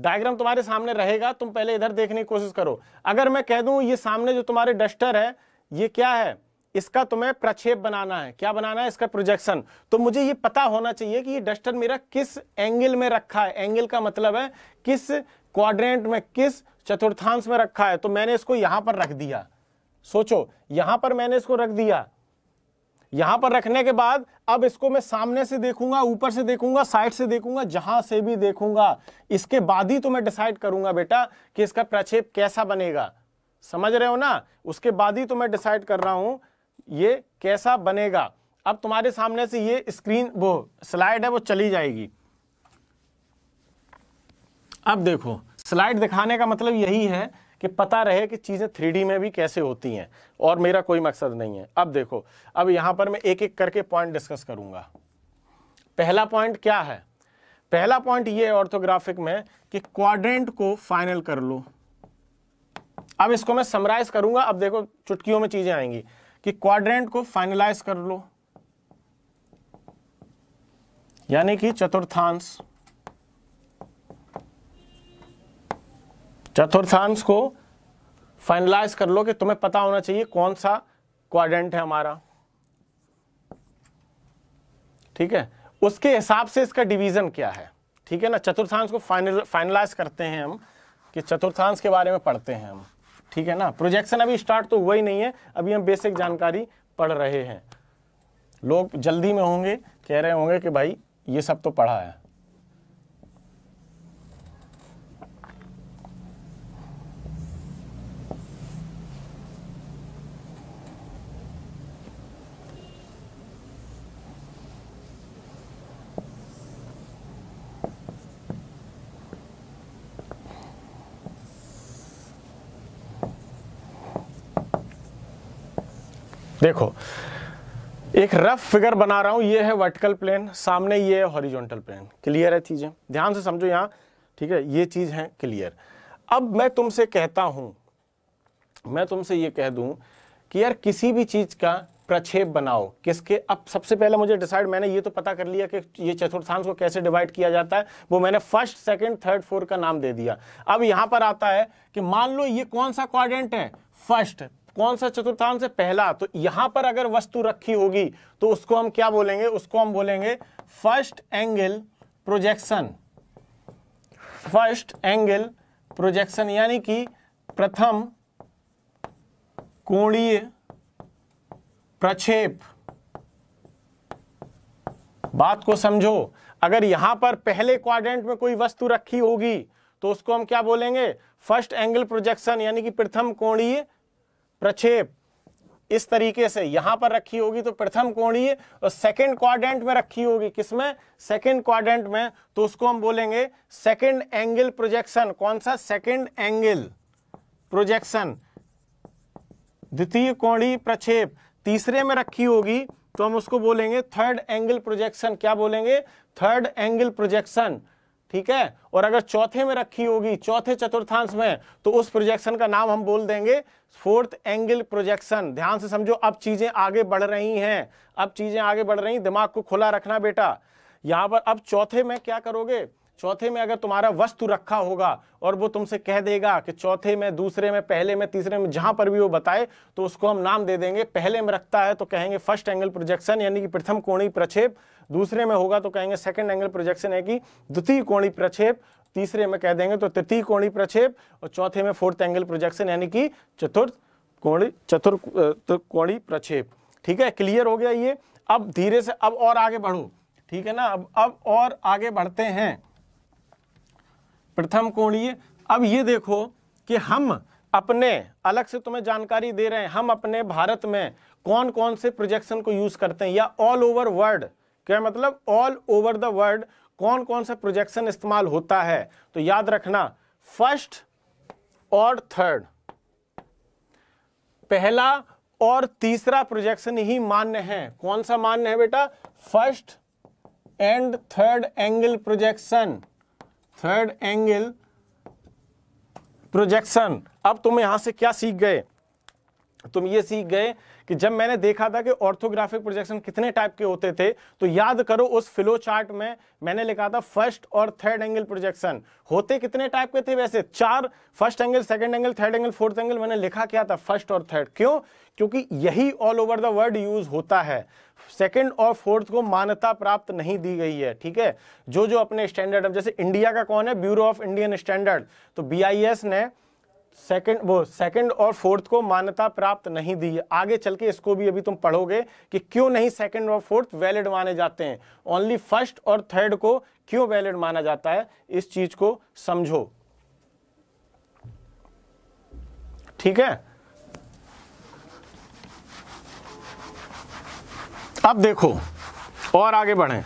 S1: डायग्राम तुम्हारे सामने रहेगा तुम पहले इधर देखने की कोशिश करो अगर मैं कह दूं ये सामने जो तुम्हारे डस्टर है ये क्या है इसका तुम्हें प्रक्षेप बनाना है क्या बनाना है इसका प्रोजेक्शन तो मुझे ये पता होना चाहिए कि ये डस्टर मेरा किस एंगल में रखा है एंगल का मतलब है किस क्वाड्रेंट में किस चतुर्थांश में रखा है तो मैंने इसको यहां पर रख दिया सोचो यहां पर मैंने इसको रख दिया यहां पर रखने के बाद अब इसको मैं सामने से देखूंगा ऊपर से देखूंगा साइड से देखूंगा जहां से भी देखूंगा इसके बाद ही तो मैं डिसाइड करूंगा बेटा कि इसका प्रक्षेप कैसा बनेगा समझ रहे हो ना उसके बाद ही तो मैं डिसाइड कर रहा हूं ये कैसा बनेगा अब तुम्हारे सामने से ये स्क्रीन वो स्लाइड है वो चली जाएगी अब देखो स्लाइड दिखाने का मतलब यही है कि पता रहे कि चीज़ें थ्री में भी कैसे होती हैं और मेरा कोई मकसद नहीं है अब देखो अब यहाँ पर मैं एक एक करके पॉइंट डिस्कस करूँगा पहला पॉइंट क्या है पहला पॉइंट ये है ऑर्थोग्राफिक में कि क्वाड्रेंट को फाइनल कर लो अब इसको मैं समराइज करूंगा अब देखो चुटकियों में चीजें आएंगी कि क्वाड्रेंट को फाइनलाइज कर लो यानी कि चतुर्थांश चतुर्थांश को फाइनलाइज कर लो कि तुम्हें पता होना चाहिए कौन सा क्वाड्रेंट है हमारा ठीक है उसके हिसाब से इसका डिवीजन क्या है ठीक है ना चतुर्थांश को फाइनल फाइनलाइज करते हैं हम कि चतुर्थांश के बारे में पढ़ते हैं हम ठीक है ना प्रोजेक्शन अभी स्टार्ट तो हुआ ही नहीं है अभी हम बेसिक जानकारी पढ़ रहे हैं लोग जल्दी में होंगे कह रहे होंगे कि भाई ये सब तो पढ़ा है देखो एक रफ फिगर बना रहा हूं ये है वर्टिकल प्लेन सामने ये है हॉरिजॉन्टल प्लेन क्लियर है चीजें ध्यान से समझो यहां ठीक है ये चीज है क्लियर अब मैं तुमसे कहता हूं मैं तुमसे ये कह दूं कि यार किसी भी चीज का प्रक्षेप बनाओ किसके अब सबसे पहले मुझे डिसाइड मैंने ये तो पता कर लिया कि ये चतुर्थांश को कैसे डिवाइड किया जाता है वो मैंने फर्स्ट सेकंड थर्ड फोर्थ का नाम दे दिया अब यहां पर आता है कि मान लो ये कौन सा क्वाड्रेंट है फर्स्ट कौन सा चतुर्थांश है पहला तो यहां पर अगर वस्तु रखी होगी तो उसको हम क्या बोलेंगे उसको हम बोलेंगे first angle projection first angle projection यानी कि प्रथम कोणीय प्रक्षेप बात को समझो अगर यहां पर पहले क्वाड्रेंट में कोई वस्तु रखी होगी तो उसको हम क्या बोलेंगे फर्स्ट एंगल प्रोजेक्शन यानी कि प्रथम कोणीय प्रक्षेप इस तरीके से यहां पर रखी होगी तो प्रथम कोणीय और सेकंड क्वाड्रेंट में रखी होगी किसमें सेकंड क्वाड्रेंट में तो उसको हम बोलेंगे सेकंड एंगल प्रोजेक्शन कौन सा सेकंड एंगल प्रोजेक्शन द्वितीय कोणीय प्रक्षेप तीसरे में रखी होगी तो हम उसको बोलेंगे थर्ड एंगल प्रोजेक्शन क्या बोलेंगे थर्ड एंगल प्रोजेक्शन ठीक है और अगर चौथे में रखी होगी चौथे चतुर्थांश में तो उस प्रोजेक्शन का नाम हम बोल देंगे फोर्थ एंगल प्रोजेक्शन ध्यान से समझो अब चीजें आगे बढ़ रही हैं अब चीजें आगे बढ़ रही दिमाग को खुला रखना बेटा यहां पर अब चौथे में क्या करोगे चौथे में अगर तुम्हारा वस्तु रखा होगा और वो तुमसे कह देगा कि चौथे में दूसरे में पहले में तीसरे में जहां पर भी वो बताए तो उसको हम नाम दे देंगे पहले में रखता है तो कहेंगे फर्स्ट एंगल प्रोजेक्शन यानी कि प्रथम कोणी प्रक्षेप दूसरे में होगा तो कहेंगे सेकंड एंगल प्रोजेक्शन है कि द्वितीय कोणी प्रक्षेप तीसरे में कह देंगे तो तृतीय कोणी प्रक्षेप और चौथे में फोर्थ एंगल प्रोजेक्शन यानी कि चतुर्थ कोणी चतुर्थ तो कोणी प्रक्षेप ठीक है क्लियर हो गया ये अब धीरे से अब और आगे बढ़ू ठीक है ना अब अब और आगे बढ़ते हैं प्रथम कोणीय अब ये देखो कि हम अपने अलग से तुम्हें जानकारी दे रहे हैं हम अपने भारत में कौन कौन से प्रोजेक्शन को यूज़ करते हैं या ऑल ओवर वर्ल्ड क्या मतलब ऑल ओवर द वर्ल्ड कौन कौन सा प्रोजेक्शन इस्तेमाल होता है तो याद रखना फर्स्ट और थर्ड पहला और तीसरा प्रोजेक्शन ही मान्य है कौन सा मान्य है बेटा first and third angle projection third angle projection अब तुम यहां से क्या सीख गए तुम ये सीख गए कि जब मैंने देखा था कि ऑर्थोग्राफिक प्रोजेक्शन कितने टाइप के होते थे तो याद करो उस फ्लो चार्ट में मैंने लिखा था फर्स्ट और थर्ड एंगल प्रोजेक्शन होते कितने टाइप के थे वैसे चार first angle second angle third angle fourth angle मैंने लिखा क्या था फर्स्ट और थर्ड क्यों क्योंकि यही all over the world use होता है सेकेंड और फोर्थ को मान्यता प्राप्त नहीं दी गई है ठीक है जो जो अपने स्टैंडर्ड जैसे इंडिया का कौन है ब्यूरो ऑफ इंडियन स्टैंडर्ड तो बी ने सेकंड वो सेकंड और फोर्थ को मान्यता प्राप्त नहीं दी है आगे चल के इसको भी अभी तुम पढ़ोगे कि क्यों नहीं सेकंड और फोर्थ वैलिड माने जाते हैं ओनली फर्स्ट और थर्ड को क्यों वैलिड माना जाता है इस चीज को समझो ठीक है अब देखो और आगे बढ़ें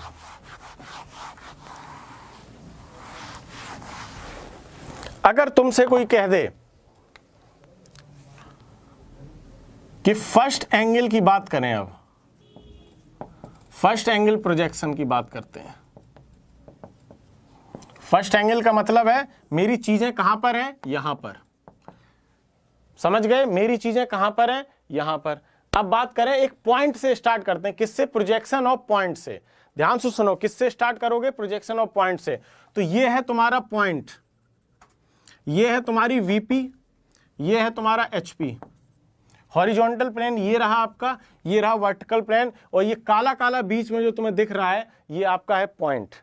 S1: अगर तुमसे कोई कह दे कि फर्स्ट एंगल की बात करें अब फर्स्ट एंगल प्रोजेक्शन की बात करते हैं फर्स्ट एंगल का मतलब है मेरी चीजें कहां पर हैं यहां पर समझ गए मेरी चीजें कहां पर हैं यहां पर अब बात करें एक पॉइंट से स्टार्ट करते हैं किससे प्रोजेक्शन ऑफ पॉइंट से ध्यान से सुनो किससे स्टार्ट करोगे प्रोजेक्शन ऑफ पॉइंट से तो ये है तुम्हारा पॉइंट ये है तुम्हारी वीपी ये है तुम्हारा एचपी हॉरिजॉन्टल प्लेन ये रहा आपका ये रहा वर्टिकल प्लेन और ये काला काला बीच में जो तुम्हें दिख रहा है ये आपका है पॉइंट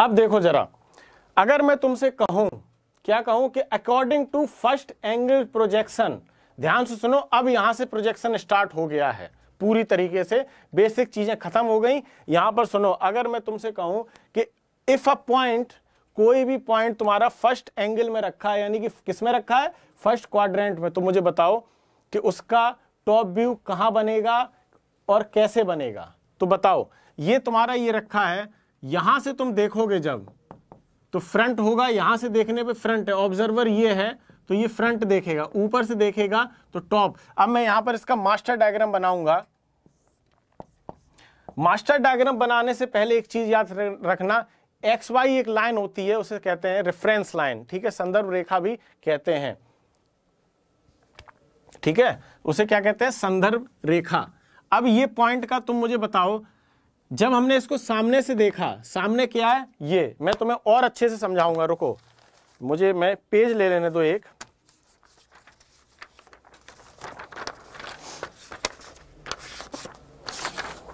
S1: अब देखो जरा अगर मैं तुमसे कहूं क्या कहूं कि according to first angle projection ध्यान से सुनो अब यहां से प्रोजेक्शन स्टार्ट हो गया है पूरी तरीके से बेसिक चीजें खत्म हो गई यहां पर सुनो अगर मैं तुमसे कहूं कि इफ अ पॉइंट कोई भी पॉइंट तुम्हारा फर्स्ट एंगल में रखा है यानी कि किस में रखा है फर्स्ट क्वाड्रेंट में तो मुझे बताओ कि उसका टॉप व्यू कहां बनेगा और कैसे बनेगा तो बताओ ये तुम्हारा ये रखा है यहां से तुम देखोगे जब तो फ्रंट होगा यहां से देखने पे फ्रंट है ऑब्जर्वर ये है तो ये फ्रंट देखेगा ऊपर से देखेगा तो टॉप अब मैं यहां पर इसका मास्टर डायग्राम बनाऊंगा मास्टर डायग्राम बनाने से पहले एक चीज याद रखना एक्स वाई एक लाइन होती है उसे कहते हैं रेफरेंस लाइन ठीक है संदर्भ रेखा भी कहते हैं ठीक है उसे क्या कहते हैं संदर्भ रेखा अब ये पॉइंट का तुम मुझे बताओ जब हमने इसको सामने से देखा सामने क्या है ये मैं तुम्हें और अच्छे से समझाऊंगा रुको मुझे मैं पेज ले लेने दो एक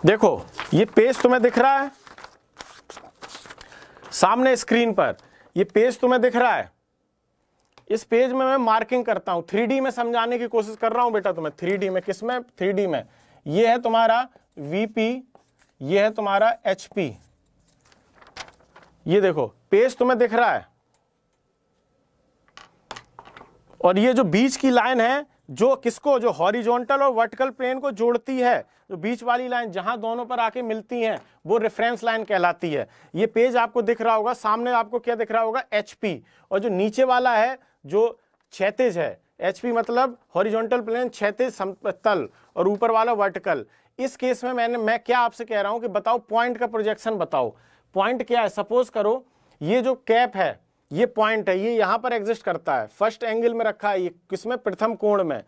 S1: देखो ये पेज तुम्हें दिख रहा है सामने स्क्रीन पर ये पेज तुम्हें दिख रहा है इस पेज में मैं मार्किंग करता हूं थ्री में समझाने की कोशिश कर रहा हूं बेटा तुम्हें थ्री में किस में थ्री में ये है तुम्हारा वीपी ये है तुम्हारा एच ये देखो पेज तुम्हें दिख रहा है और ये जो बीच की लाइन है जो किसको जो हॉरिजॉन्टल और वर्टिकल प्लेन को जोड़ती है जो बीच वाली लाइन जहां दोनों पर आके मिलती हैं वो रेफरेंस लाइन कहलाती है ये पेज आपको दिख रहा होगा सामने आपको क्या दिख रहा होगा एच और जो नीचे वाला है जो क्षैतिज है एच मतलब हॉरिजॉन्टल प्लेन क्षैतिज समतल और ऊपर वाला वर्टिकल इस केस में मैंने मैं क्या आपसे कह रहा हूं कि बताओ पॉइंट का प्रोजेक्शन बताओ पॉइंट क्या है सपोज करो ये जो कैप है ये पॉइंट है ये यहां पर एग्जिस्ट करता है फर्स्ट एंगल में रखा है ये किसमें प्रथम कोण में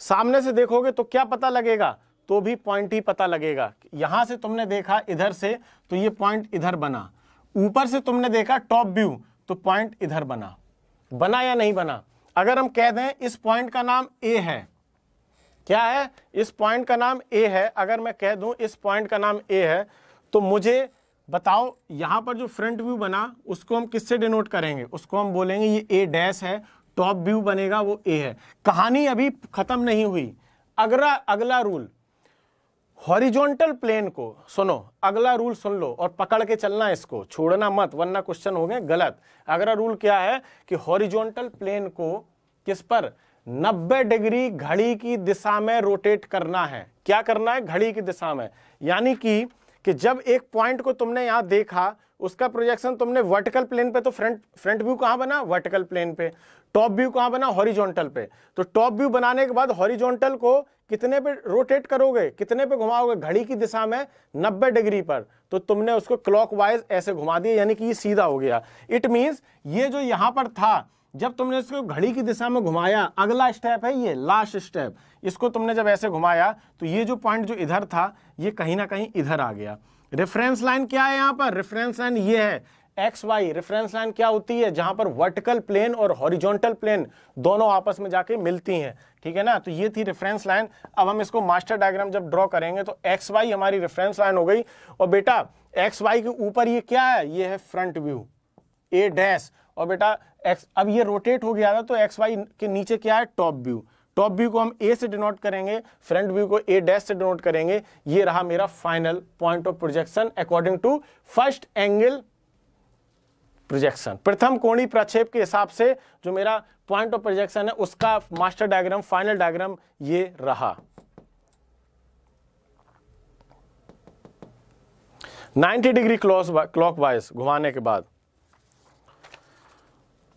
S1: सामने से देखोगे तो क्या पता लगेगा तो भी पॉइंट ही पता लगेगा यहां से तुमने देखा इधर से तो ये पॉइंट इधर बना ऊपर से तुमने देखा टॉप व्यू तो पॉइंट इधर बना बना या नहीं बना अगर हम कह दें इस पॉइंट का नाम ए है क्या है इस पॉइंट का नाम ए है अगर मैं कह दूं इस पॉइंट का नाम ए है तो मुझे बताओ यहाँ पर जो फ्रंट व्यू बना उसको हम किससे डिनोट करेंगे उसको हम बोलेंगे ये ए डैश है टॉप व्यू बनेगा वो ए है कहानी अभी ख़त्म नहीं हुई अगला अगला रूल हॉरिजॉन्टल प्लेन को सुनो अगला रूल सुन लो और पकड़ के चलना इसको छोड़ना मत वरना क्वेश्चन हो गए गलत अगला रूल क्या है कि हॉरिजॉन्टल प्लेन को किस पर 90 डिग्री घड़ी की दिशा में रोटेट करना है क्या करना है घड़ी की दिशा में यानी कि कि जब एक पॉइंट को तुमने यहां देखा उसका प्रोजेक्शन तुमने वर्टिकल प्लेन पे तो फ्रंट फ्रंट व्यू कहां बना वर्टिकल प्लेन पे टॉप व्यू कहां बना हॉरिजॉन्टल पे तो टॉप व्यू बनाने के बाद हॉरिजॉन्टल को कितने पे रोटेट करोगे कितने पे घुमाओगे घड़ी की दिशा में 90 डिग्री पर तो तुमने उसको क्लॉकवाइज ऐसे घुमा दिया यानी कि ये सीधा हो गया इट मीन्स ये जो यहां पर था जब तुमने इसको घड़ी की दिशा में घुमाया अगला स्टेप है ये लास्ट स्टेप इसको तुमने जब ऐसे घुमाया तो ये जो पॉइंट जो इधर था ये कहीं ना कहीं इधर आ गया रेफरेंस लाइन क्या है यहाँ पर रेफरेंस लाइन ये है एक्स वाई रेफरेंस लाइन क्या होती है जहां पर वर्टिकल प्लेन और हॉरिजॉन्टल प्लेन दोनों आपस में जाके मिलती हैं ठीक है ना तो ये थी रेफरेंस लाइन अब हम इसको मास्टर डायग्राम जब ड्रॉ करेंगे तो एक्स वाई हमारी रेफरेंस लाइन हो गई और बेटा एक्स वाई के ऊपर ये क्या है ये है फ्रंट व्यू ए डैश और बेटा एक्स अब ये रोटेट हो गया था तो एक्स वाई के नीचे क्या है टॉप व्यू टॉप व्यू को हम ए से डिनोट करेंगे फ्रंट व्यू को ए डैश से डिनोट करेंगे ये रहा मेरा final point of projection according to first angle projection प्रथम कोणी प्रक्षेप के हिसाब से जो मेरा पॉइंट ऑफ प्रोजेक्शन है उसका मास्टर डायग्राम फाइनल डायग्राम ये रहा 90 डिग्री क्लॉक क्लॉकवाइज घुमाने के बाद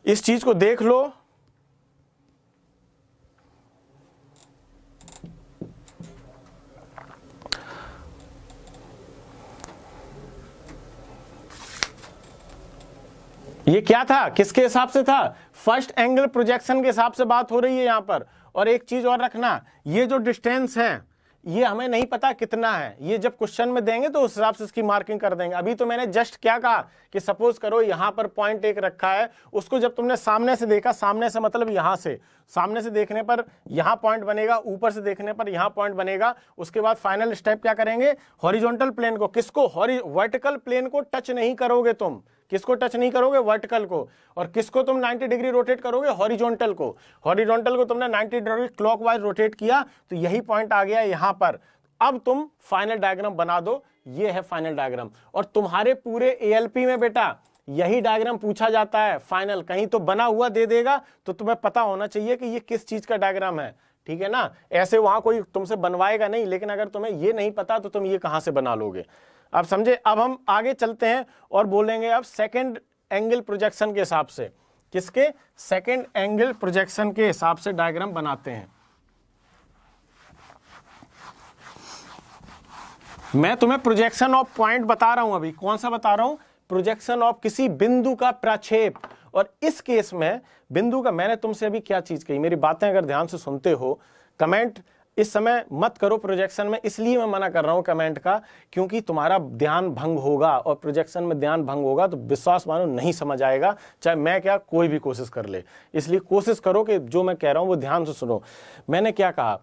S1: इस चीज को देख लो ये क्या था किसके हिसाब से था फर्स्ट एंगल प्रोजेक्शन के हिसाब से बात हो रही है यहां पर और एक चीज और रखना ये जो डिस्टेंस है ये हमें नहीं पता कितना है ये जब क्वेश्चन में देंगे तो उस हिसाब से उसकी मार्किंग कर देंगे अभी तो मैंने जस्ट क्या कहा कि सपोज करो यहां पर पॉइंट एक रखा है उसको जब तुमने सामने से देखा सामने से मतलब यहां से सामने से देखने पर यहां पॉइंट बनेगा ऊपर से देखने पर यहां पॉइंट बनेगा उसके बाद फाइनल स्टेप क्या करेंगे हॉरिजोंटल प्लेन को किसको वर्टिकल प्लेन को टच नहीं करोगे तुम किसको टच नहीं करोगे वर्टिकल को और किसको तुम 90 डिग्री रोटेट करोगे हॉरिजॉन्टल को हॉरिजॉन्टल को तुमने 90 डिग्री क्लॉकवाइज रोटेट किया तो यही पॉइंट आ गया यहां पर अब तुम फाइनल डायग्राम बना दो ये है फाइनल डायग्राम और तुम्हारे पूरे एएलपी में बेटा यही डायग्राम पूछा जाता है फाइनल कहीं तो बना हुआ दे देगा तो तुम्हें पता होना चाहिए कि ये किस चीज का डायग्राम है ठीक है ना ऐसे वहां कोई तुमसे बनवाएगा नहीं लेकिन अगर तुम्हें ये नहीं पता तो तुम ये कहां से बना लोगे आप समझे अब हम आगे चलते हैं और बोलेंगे अब सेकेंड एंगल प्रोजेक्शन के हिसाब से किसके सेकेंड एंगल प्रोजेक्शन के हिसाब से डायग्राम बनाते हैं मैं तुम्हें प्रोजेक्शन ऑफ पॉइंट बता रहा हूं अभी कौन सा बता रहा हूं प्रोजेक्शन ऑफ किसी बिंदु का प्राक्षेप और इस केस में बिंदु का मैंने तुमसे अभी क्या चीज कही मेरी बातें अगर ध्यान से सुनते हो कमेंट इस समय मत करो प्रोजेक्शन में इसलिए मैं मना कर रहा हूं कमेंट का क्योंकि तुम्हारा ध्यान भंग होगा और प्रोजेक्शन में ध्यान भंग होगा तो विश्वास मानो नहीं समझ आएगा चाहे मैं क्या कोई भी कोशिश कर ले इसलिए कोशिश करो कि जो मैं कह रहा हूं वो ध्यान से सुनो मैंने क्या कहा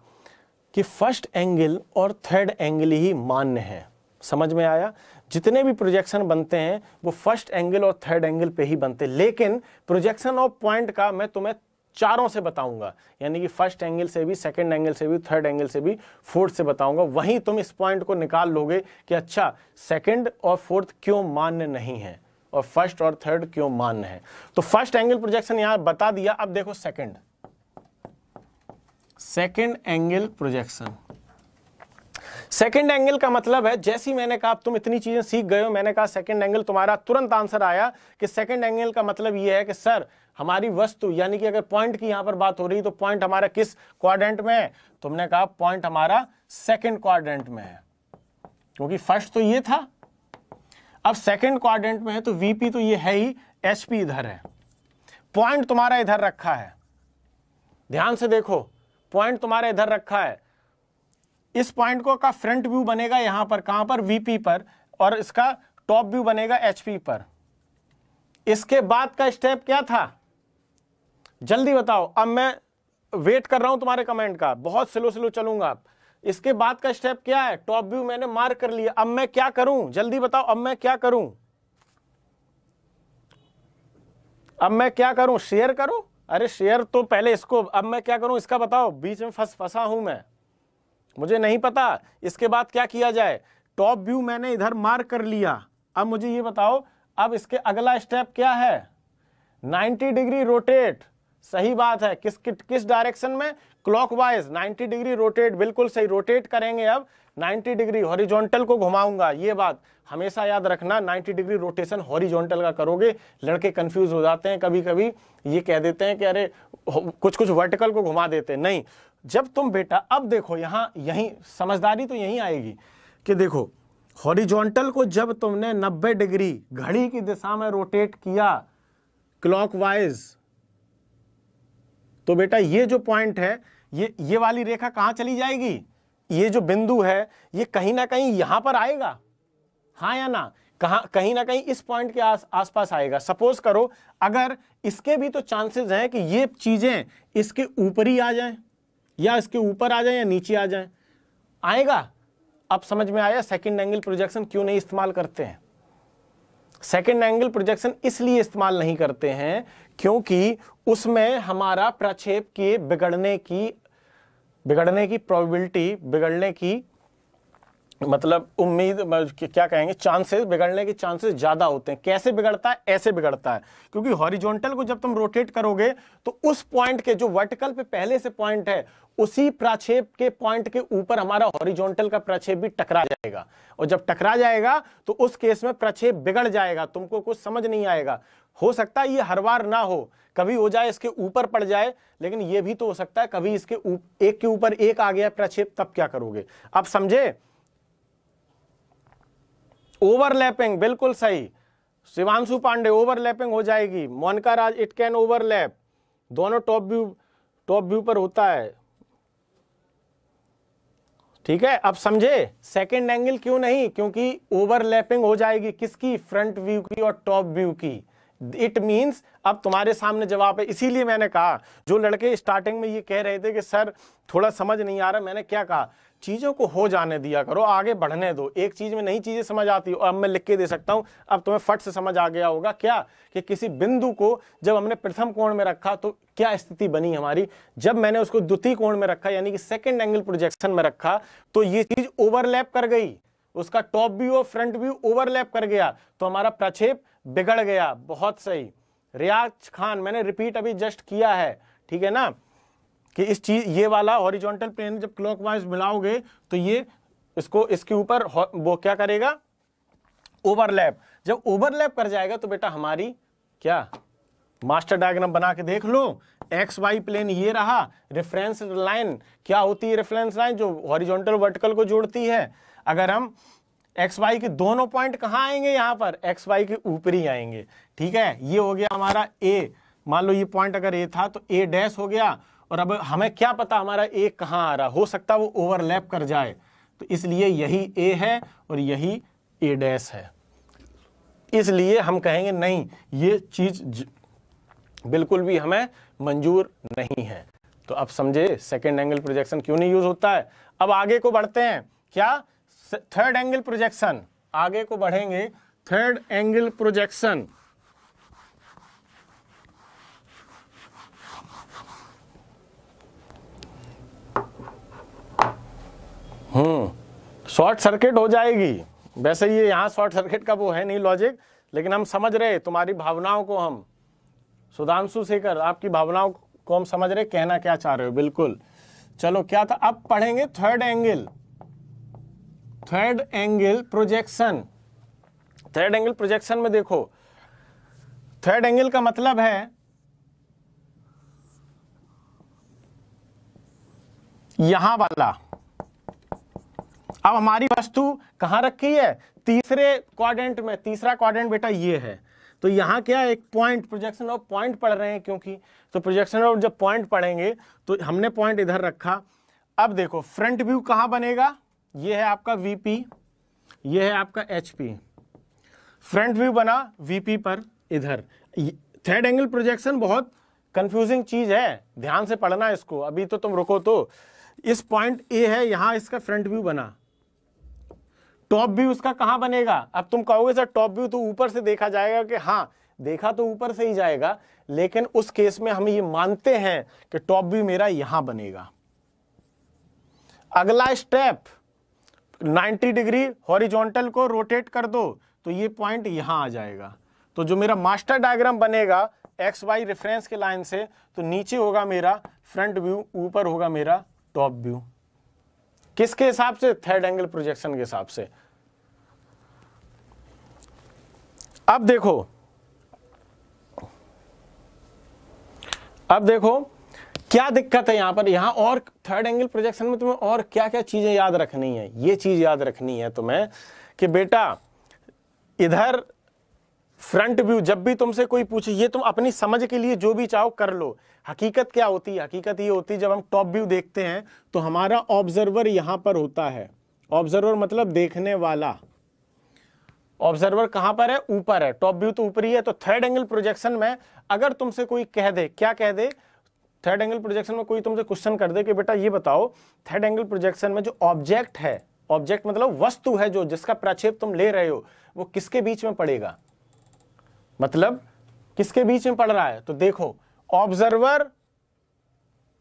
S1: कि फर्स्ट एंगल और थर्ड एंगल ही मान्य है समझ में आया जितने भी प्रोजेक्शन बनते हैं वो फर्स्ट एंगल और थर्ड एंगल पे ही बनते हैं लेकिन प्रोजेक्शन ऑफ पॉइंट का मैं तुम्हें चारों से बताऊंगा यानी कि फर्स्ट एंगल से भी सेकंड एंगल से भी थर्ड एंगल से भी फोर्थ से बताऊंगा वहीं तुम इस पॉइंट को निकाल लोगे कि अच्छा सेकंड और फोर्थ क्यों मान्य नहीं है और फर्स्ट और थर्ड क्यों मान्य है तो फर्स्ट एंगल प्रोजेक्शन यहां बता दिया अब देखो second second angle projection second angle का मतलब है जैसी मैंने कहा तुम इतनी चीजें सीख गए हो मैंने कहा सेकेंड एंगल तुम्हारा तुरंत आंसर आया कि सेकेंड एंगल का मतलब यह है कि सर हमारी वस्तु यानी कि अगर पॉइंट की यहां पर बात हो रही तो पॉइंट हमारा किस क्वाड्रेंट में है तुमने कहा पॉइंट हमारा सेकंड क्वाड्रेंट में है क्योंकि फर्स्ट तो ये था अब सेकंड क्वाड्रेंट में है तो वीपी तो ये है ही एचपी इधर है पॉइंट तुम्हारा इधर रखा है ध्यान से देखो पॉइंट तुम्हारा इधर रखा है इस पॉइंट को का फ्रंट व्यू बनेगा यहां पर कहां पर वीपी पर और इसका टॉप व्यू बनेगा एचपी पर इसके बाद का स्टेप क्या था जल्दी बताओ अब मैं वेट कर रहा हूं तुम्हारे कमेंट का बहुत स्लो स्लो चलूंगा इसके बाद का स्टेप क्या है टॉप व्यू मैंने मार्क कर लिया अब मैं क्या करूं जल्दी बताओ अब मैं क्या करूं अब मैं क्या करूं शेयर करूं अरे शेयर तो पहले इसको अब मैं क्या करूं इसका बताओ बीच में फंस फंसा हूं मैं मुझे नहीं पता इसके बाद क्या किया जाए टॉप व्यू मैंने इधर मार्क कर लिया अब मुझे ये बताओ अब इसके अगला स्टेप क्या है 90 डिग्री रोटेट सही बात है किस किस डायरेक्शन में क्लॉकवाइज 90 डिग्री रोटेट बिल्कुल सही रोटेट करेंगे अब 90 डिग्री हॉरिजॉन्टल को घुमाऊंगा ये बात हमेशा याद रखना 90 डिग्री रोटेशन हॉरिजॉन्टल का करोगे लड़के कंफ्यूज हो जाते हैं कभी कभी ये कह देते हैं कि अरे कुछ कुछ वर्टिकल को घुमा देते हैं नहीं जब तुम बेटा अब देखो यहाँ यही समझदारी तो यहीं आएगी कि देखो हॉरिजॉन्टल को जब तुमने नब्बे डिग्री घड़ी की दिशा में रोटेट किया क्लॉकवाइज तो बेटा ये जो पॉइंट है ये ये वाली रेखा कहाँ चली जाएगी ये जो बिंदु है ये कहीं ना कहीं यहाँ पर आएगा हाँ या ना कहाँ कहीं ना कहीं इस पॉइंट के आस आसपास आएगा सपोज करो अगर इसके भी तो चांसेस हैं कि ये चीज़ें इसके ऊपर ही आ जाएं या इसके ऊपर आ जाएं या नीचे आ जाएं आएगा अब समझ में आया सेकंड एंगल प्रोजेक्शन क्यों नहीं इस्तेमाल करते हैं सेकेंड एंगल प्रोजेक्शन इसलिए इस्तेमाल नहीं करते हैं क्योंकि उसमें हमारा प्रक्षेप किए बिगड़ने की बिगड़ने की प्रोबेबिलिटी बिगड़ने की मतलब उम्मीद मतलब क्या कहेंगे चांसेस बिगड़ने के चांसेस ज़्यादा होते हैं कैसे बिगड़ता है ऐसे बिगड़ता है क्योंकि हॉरिजॉन्टल को जब तुम रोटेट करोगे तो उस पॉइंट के जो वर्टिकल पे पहले से पॉइंट है उसी प्राक्षेप के पॉइंट के ऊपर हमारा हॉरिजॉन्टल का प्रक्षेप भी टकरा जाएगा और जब टकरा जाएगा तो उस केस में प्रक्षेप बिगड़ जाएगा तुमको कुछ समझ नहीं आएगा हो सकता है ये हर बार ना हो कभी हो जाए इसके ऊपर पड़ जाए लेकिन ये भी तो हो सकता है कभी इसके एक के ऊपर एक आ गया प्रक्षेप तब क्या करोगे अब समझे ओवरलैपिंग बिल्कुल सही शिवांशु पांडे ओवरलैपिंग हो जाएगी Monika Raj it can overlap दोनों टॉप व्यू टॉप व्यू पर होता है ठीक है अब समझे सेकंड एंगल क्यों नहीं क्योंकि ओवरलैपिंग हो जाएगी किसकी फ्रंट व्यू की और टॉप व्यू की इट मीन्स अब तुम्हारे सामने जवाब है इसीलिए मैंने कहा जो लड़के स्टार्टिंग में ये कह रहे थे कि सर थोड़ा समझ नहीं आ रहा मैंने क्या कहा चीज़ों को हो जाने दिया करो आगे बढ़ने दो एक चीज़ में नई चीज़ें समझ आती और अब मैं लिख के दे सकता हूं अब तुम्हें फट से समझ आ गया होगा क्या कि किसी बिंदु को जब हमने प्रथम कोण में रखा तो क्या स्थिति बनी हमारी जब मैंने उसको द्वितीय कोण में रखा यानी कि सेकेंड एंगल प्रोजेक्शन में रखा तो ये चीज़ ओवरलैप कर गई उसका टॉप व्यू और फ्रंट व्यू ओवरलैप कर गया तो हमारा प्रक्षेप बिगड़ गया बहुत सही रियाज खान मैंने रिपीट अभी जस्ट किया है ठीक है ना कि इस चीज ये वाला हॉरिजॉन्टल प्लेन जब क्लॉकवाइज मिलाओगे तो ये इसको इसके ऊपर वो क्या करेगा ओवरलैप जब ओवरलैप कर जाएगा तो बेटा हमारी क्या मास्टर डायग्राम बना के देख लो एक्स वाई प्लेन ये रहा रेफरेंस लाइन क्या होती है रेफरेंस लाइन जो हॉरिजॉन्टल वर्टिकल को जोड़ती है अगर हम एक्स वाई के दोनों पॉइंट कहाँ आएंगे यहाँ पर एक्स वाई के ऊपर ही आएंगे ठीक है ये हो गया हमारा ए मान लो ये पॉइंट अगर ए था तो ए डैश हो गया और अब हमें क्या पता हमारा ए कहाँ आ रहा हो सकता है वो ओवरलैप कर जाए तो इसलिए यही ए है और यही ए डैश है इसलिए हम कहेंगे नहीं ये चीज़ बिल्कुल भी हमें मंजूर नहीं है तो अब समझे सेकेंड एंगल प्रोजेक्शन क्यों नहीं यूज़ होता है अब आगे को बढ़ते हैं क्या थर्ड एंगल प्रोजेक्शन आगे को बढ़ेंगे third angle projection hmm short circuit हो जाएगी वैसे ये यहां शॉर्ट सर्किट का वो है नहीं लॉजिक लेकिन हम समझ रहे तुम्हारी भावनाओं को हम सुधांशु शेखर आपकी भावनाओं को हम समझ रहे कहना क्या चाह रहे हो बिल्कुल चलो क्या था अब पढ़ेंगे third angle third angle projection third angle projection में देखो थर्ड एंगल का मतलब है यहां वाला अब हमारी वस्तु कहां रखी है तीसरे क्वाड्रेंट में तीसरा क्वाड्रेंट बेटा ये है तो यहां क्या एक पॉइंट प्रोजेक्शन ऑफ पॉइंट पढ़ रहे हैं क्योंकि तो प्रोजेक्शन ऑफ जब पॉइंट पढ़ेंगे तो हमने पॉइंट इधर रखा अब देखो फ्रंट व्यू कहां बनेगा ये है आपका वीपी ये है आपका एचपी फ्रंट व्यू बना वीपी पर इधर थर्ड एंगल प्रोजेक्शन बहुत कंफ्यूजिंग चीज है ध्यान से पढ़ना इसको अभी तो तुम रुको तो इस पॉइंट ए है यहां इसका फ्रंट व्यू बना टॉप व्यू उसका कहां बनेगा अब तुम कहोगे सर टॉप व्यू तो ऊपर से देखा जाएगा कि हाँ देखा तो ऊपर से ही जाएगा लेकिन उस केस में हम ये मानते हैं कि टॉप व्यू मेरा यहां बनेगा अगला स्टेप 90 डिग्री हॉरिजॉन्टल को रोटेट कर दो तो ये पॉइंट यहाँ आ जाएगा तो जो मेरा मास्टर डायग्राम बनेगा एक्स वाई रेफरेंस के लाइन से तो नीचे होगा मेरा फ्रंट व्यू ऊपर होगा मेरा टॉप व्यू किसके हिसाब से थर्ड एंगल प्रोजेक्शन के हिसाब से अब देखो अब देखो क्या दिक्कत है यहाँ पर यहाँ और थर्ड एंगल प्रोजेक्शन में तुम्हें और क्या क्या चीज़ें याद रखनी है ये चीज़ याद रखनी है तुम्हें कि बेटा इधर फ्रंट व्यू जब भी तुमसे कोई पूछे ये तुम अपनी समझ के लिए जो भी चाहो कर लो हकीकत क्या होती है हकीकत ये होती है जब हम टॉप व्यू देखते हैं तो हमारा ऑब्जर्वर यहां पर होता है ऑब्जर्वर मतलब देखने वाला ऑब्जर्वर कहां पर है ऊपर है टॉप व्यू तो ऊपर ही है तो थर्ड एंगल प्रोजेक्शन में अगर तुमसे कोई कह दे क्या कह दे थर्ड एंगल प्रोजेक्शन में कोई तुमसे क्वेश्चन कर दे कि बेटा ये बताओ थर्ड एंगल प्रोजेक्शन में जो ऑब्जेक्ट है ऑब्जेक्ट मतलब वस्तु है जो जिसका प्रक्षेप तुम ले रहे हो वो किसके बीच में पड़ेगा मतलब किसके बीच में पड़ रहा है तो देखो ऑब्जर्वर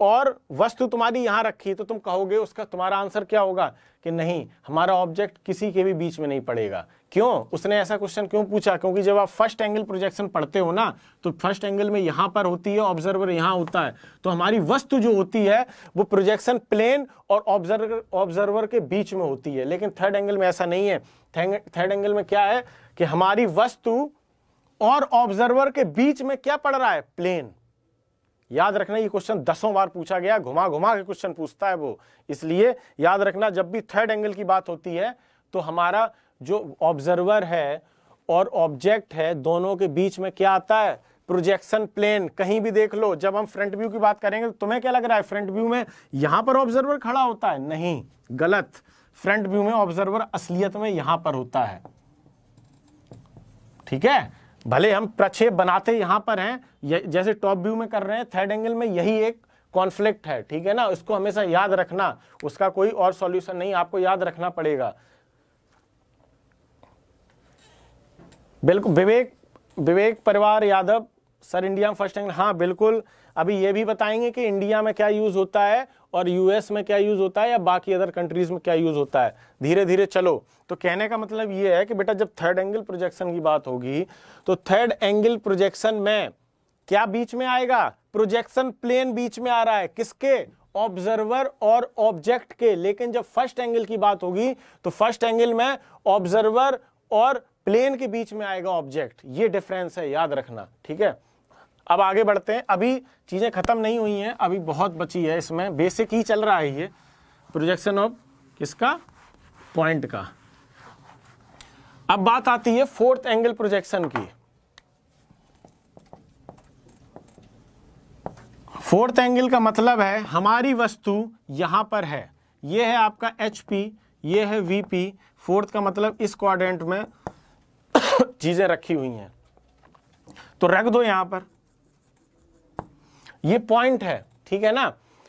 S1: और वस्तु तुम्हारी यहां रखी तो तुम कहोगे उसका तुम्हारा आंसर क्या होगा कि नहीं हमारा ऑब्जेक्ट किसी के भी बीच में नहीं पड़ेगा क्यों उसने ऐसा क्वेश्चन क्यों पूछा क्योंकि जब आप फर्स्ट एंगल प्रोजेक्शन पढ़ते हो ना तो फर्स्ट एंगल में यहां पर होती है ऑब्जर्वर यहां होता है तो हमारी वस्तु जो होती है वो प्रोजेक्शन प्लेन और ऑब्जर्वर ऑब्जर्वर के बीच में होती है लेकिन थर्ड एंगल में ऐसा नहीं है थर्ड एंगल में क्या है कि हमारी वस्तु और ऑब्जर्वर के बीच में क्या पड़ रहा है प्लेन याद रखना ये क्वेश्चन दसों बार पूछा गया घुमा घुमा के क्वेश्चन पूछता है वो इसलिए याद रखना जब भी थर्ड एंगल की बात होती है तो हमारा जो ऑब्जर्वर है और ऑब्जेक्ट है दोनों के बीच में क्या आता है प्रोजेक्शन प्लेन कहीं भी देख लो जब हम फ्रंट व्यू की बात करेंगे तो तुम्हें क्या लग रहा है फ्रंट व्यू में यहां पर ऑब्जर्वर खड़ा होता है नहीं गलत फ्रंट व्यू में ऑब्जर्वर असलियत में यहां पर होता है ठीक है भले हम प्रक्षेप बनाते यहां पर हैं जैसे टॉप व्यू में कर रहे हैं थर्ड एंगल में यही एक कॉन्फ्लिक्ट है ठीक है ना इसको हमेशा याद रखना उसका कोई और सॉल्यूशन नहीं आपको याद रखना पड़ेगा बिल्कुल विवेक विवेक परिवार यादव सर इंडिया में फर्स्ट एंगल हाँ बिल्कुल अभी ये भी बताएंगे कि इंडिया में क्या यूज़ होता है और यूएस में क्या यूज़ होता है या बाकी अदर कंट्रीज़ में क्या यूज़ होता है धीरे धीरे चलो तो कहने का मतलब ये है कि बेटा जब थर्ड एंगल प्रोजेक्शन की बात होगी तो थर्ड एंगल प्रोजेक्शन में क्या बीच में आएगा प्रोजेक्शन प्लेन बीच में आ रहा है किसके ऑब्जर्वर और ऑब्जेक्ट के लेकिन जब फर्स्ट एंगल की बात होगी तो फर्स्ट एंगल में ऑब्जर्वर और प्लेन के बीच में आएगा ऑब्जेक्ट ये डिफरेंस है याद रखना ठीक है अब आगे बढ़ते हैं अभी चीज़ें खत्म नहीं हुई हैं अभी बहुत बची है इसमें बेसिक ही चल रहा है ये प्रोजेक्शन ऑफ किसका पॉइंट का अब बात आती है फोर्थ एंगल प्रोजेक्शन की फोर्थ एंगल का मतलब है हमारी वस्तु यहां पर है ये है आपका एच पी ये है वी पी फोर्थ का मतलब इस क्वाड्रेंट में चीज़ें रखी हुई हैं तो रख दो यहां पर ये पॉइंट है ठीक है ना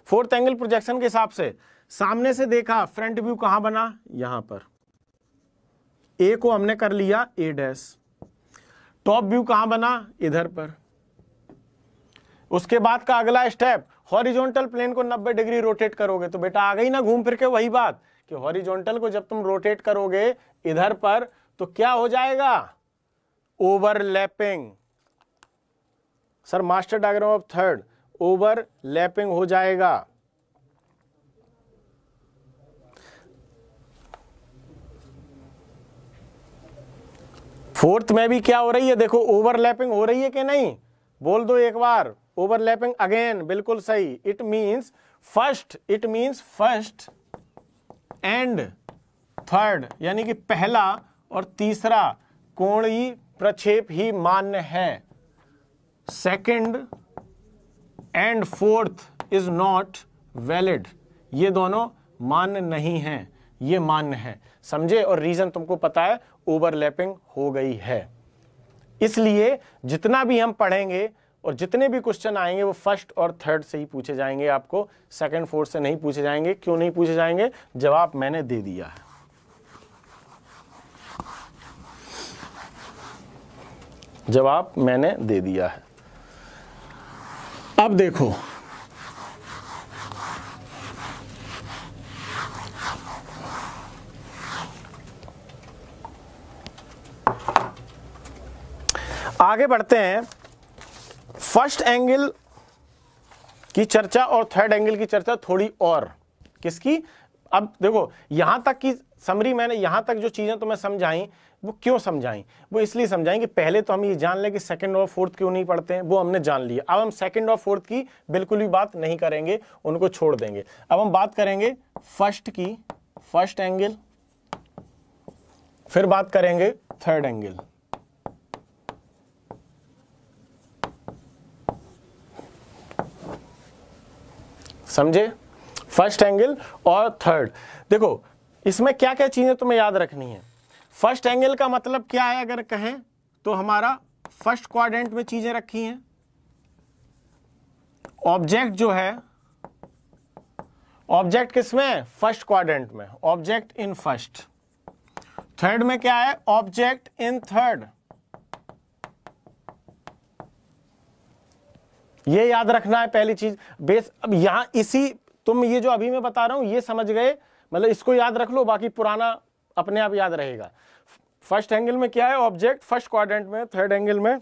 S1: फोर्थ एंगल प्रोजेक्शन के हिसाब से सामने से देखा फ्रंट व्यू कहां बना यहां पर ए को हमने कर लिया ए डैश टॉप व्यू कहां बना इधर पर उसके बाद का अगला स्टेप हॉरिजॉन्टल प्लेन को 90 डिग्री रोटेट करोगे तो बेटा आ गई ना घूम फिर के वही बात कि हॉरिजॉन्टल को जब तुम रोटेट करोगे इधर पर तो क्या हो जाएगा overlapping sir master diagram of third overlapping हो जाएगा फोर्थ में भी क्या हो रही है देखो ओवरलैपिंग हो रही है कि नहीं बोल दो एक बार ओवरलैपिंग अगेन बिल्कुल सही it means first it means first and third यानी कि पहला और तीसरा कोणी प्रक्षेप ही मान्य है second and fourth is not valid ये दोनों मान्य नहीं हैं ये मान्य है समझे और रीज़न तुमको पता है ओवरलैपिंग हो गई है इसलिए जितना भी हम पढ़ेंगे और जितने भी क्वेश्चन आएंगे वो फर्स्ट और थर्ड से ही पूछे जाएंगे आपको सेकंड फोर्थ से नहीं पूछे जाएंगे क्यों नहीं पूछे जाएंगे जवाब मैंने दे दिया है जवाब मैंने दे दिया है अब देखो आगे बढ़ते हैं फर्स्ट एंगल की चर्चा और थर्ड एंगल की चर्चा थोड़ी और किसकी अब देखो यहां तक की समरी मैंने यहां तक जो चीजें तो मैं समझाई वो क्यों समझाएं वो इसलिए समझाएं कि पहले तो हम ये जान लें कि सेकंड और फोर्थ क्यों नहीं पढ़ते हैं वो हमने जान लिया अब हम सेकंड और फोर्थ की बिल्कुल भी बात नहीं करेंगे उनको छोड़ देंगे अब हम बात करेंगे फर्स्ट की फर्स्ट एंगल फिर बात करेंगे थर्ड एंगल समझे फर्स्ट एंगल और थर्ड देखो इसमें क्या क्या चीजें तुम्हें याद रखनी है फर्स्ट एंगल का मतलब क्या है अगर कहें तो हमारा फर्स्ट क्वाड्रेंट में चीजें रखी हैं ऑब्जेक्ट जो है ऑब्जेक्ट किसमें फर्स्ट क्वाड्रेंट में ऑब्जेक्ट इन फर्स्ट थर्ड में क्या है ऑब्जेक्ट इन थर्ड ये याद रखना है पहली चीज बेस अब यहां इसी तुम ये जो अभी मैं बता रहा हूं ये समझ गए मतलब इसको याद रख लो बाकी पुराना अपने आप याद रहेगा फर्स्ट एंगल में क्या है ऑब्जेक्ट फर्स्ट क्वाड्रेंट में थर्ड एंगल में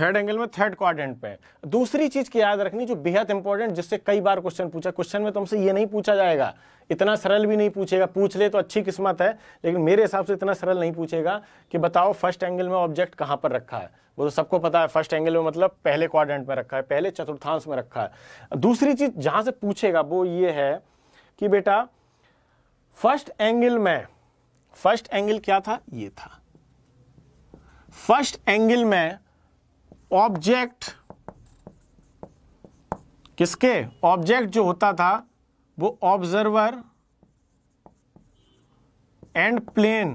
S1: थर्ड एंगल में थर्ड क्वाड्रेंट पे दूसरी चीज की याद रखनी जो बेहद इंपॉर्टेंट जिससे कई बार क्वेश्चन पूछा क्वेश्चन में तुमसे तो ये नहीं पूछा जाएगा इतना सरल भी नहीं पूछेगा पूछ ले तो अच्छी किस्मत है लेकिन मेरे हिसाब से इतना सरल नहीं पूछेगा कि बताओ फर्स्ट एंगल में ऑब्जेक्ट कहाँ पर रखा है वो तो सबको पता है फर्स्ट एंगल में मतलब पहले क्वाड्रेंट में रखा है पहले चतुर्थांश में रखा है दूसरी चीज जहां से पूछेगा वो ये है कि बेटा फर्स्ट एंगल में फर्स्ट एंगल क्या था ये था फर्स्ट एंगल में ऑब्जेक्ट किसके ऑब्जेक्ट जो होता था वो ऑब्जर्वर एंड प्लेन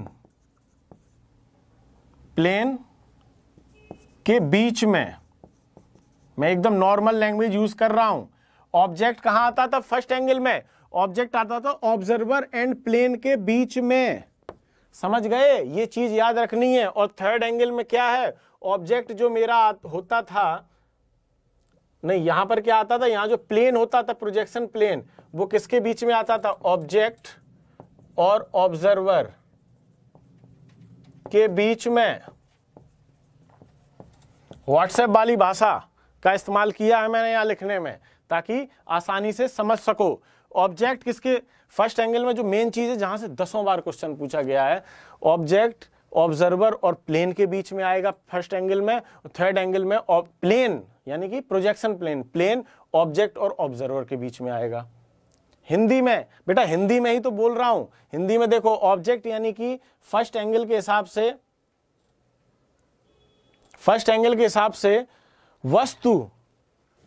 S1: प्लेन के बीच में मैं एकदम नॉर्मल लैंग्वेज यूज कर रहा हूं ऑब्जेक्ट कहां आता था फर्स्ट एंगल में ऑब्जेक्ट आता था ऑब्जर्वर एंड प्लेन के बीच में समझ गए ये चीज याद रखनी है और थर्ड एंगल में क्या है ऑब्जेक्ट जो मेरा होता था नहीं यहां पर क्या आता था यहां जो प्लेन होता था प्रोजेक्शन प्लेन वो किसके बीच में आता था ऑब्जेक्ट और ऑब्जर्वर के बीच में व्हाट्सएप वाली भाषा का इस्तेमाल किया है मैंने यहां लिखने में ताकि आसानी से समझ सको ऑब्जेक्ट किसके फर्स्ट एंगल में जो मेन चीज़ है जहां से दसों बार क्वेश्चन पूछा गया है ऑब्जेक्ट ऑब्जर्वर और प्लेन के बीच में आएगा फर्स्ट एंगल में थर्ड एंगल में प्लेन यानी कि प्रोजेक्शन प्लेन प्लेन ऑब्जेक्ट और ऑब्जर्वर के बीच में आएगा हिंदी में बेटा हिंदी में ही तो बोल रहा हूं हिंदी में देखो ऑब्जेक्ट यानी कि फर्स्ट एंगल के हिसाब से फर्स्ट एंगल के हिसाब से वस्तु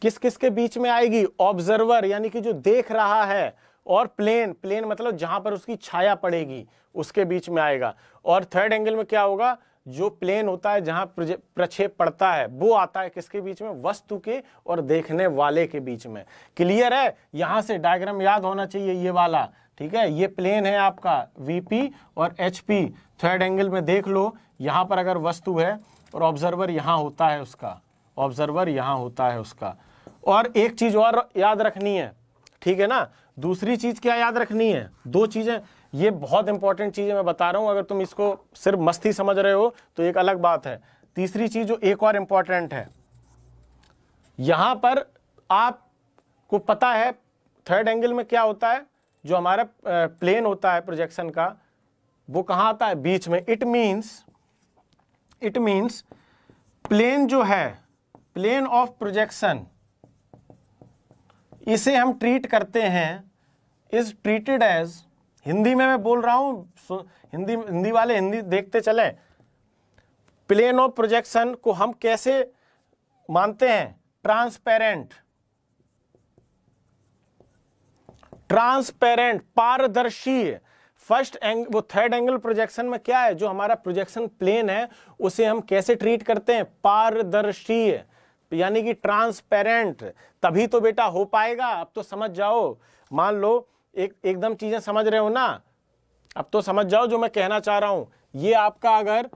S1: किस किस के बीच में आएगी ऑब्जर्वर यानी कि जो देख रहा है और प्लेन प्लेन मतलब जहां पर उसकी छाया पड़ेगी उसके बीच में आएगा और थर्ड एंगल में क्या होगा जो प्लेन होता है जहां प्रक्षेप पड़ता है वो आता है किसके बीच में वस्तु के और देखने वाले के बीच में क्लियर है यहां से डायग्राम याद होना चाहिए ये वाला ठीक है ये प्लेन है आपका वीपी और एचपी थर्ड एंगल में देख लो यहां पर अगर वस्तु है और ऑब्जर्वर यहां होता है उसका ऑब्जर्वर यहां होता है उसका और एक चीज़ और याद रखनी है ठीक है ना दूसरी चीज़ क्या याद रखनी है दो चीज़ें ये बहुत इंपॉर्टेंट चीज़ें मैं बता रहा हूँ अगर तुम इसको सिर्फ मस्ती समझ रहे हो तो एक अलग बात है तीसरी चीज़ जो एक और इम्पॉर्टेंट है यहाँ पर आप को पता है थर्ड एंगल में क्या होता है जो हमारा प्लेन होता है प्रोजेक्शन का वो कहाँ आता है बीच में it means it means plane जो है प्लेन ऑफ प्रोजेक्शन इसे हम ट्रीट करते हैं इज ट्रीटेड एज हिंदी में मैं बोल रहा हूं हिंदी हिंदी वाले हिंदी देखते चले प्लेन ऑफ प्रोजेक्शन को हम कैसे मानते हैं ट्रांसपेरेंट ट्रांसपेरेंट पारदर्शी फर्स्ट एंग वो थर्ड एंगल प्रोजेक्शन में क्या है जो हमारा प्रोजेक्शन प्लेन है उसे हम कैसे ट्रीट करते हैं पारदर्शी है। तो यानी कि ट्रांसपेरेंट तभी तो बेटा हो पाएगा अब तो समझ जाओ मान लो एक एकदम चीज़ें समझ रहे हो ना अब तो समझ जाओ जो मैं कहना चाह रहा हूं ये आपका अगर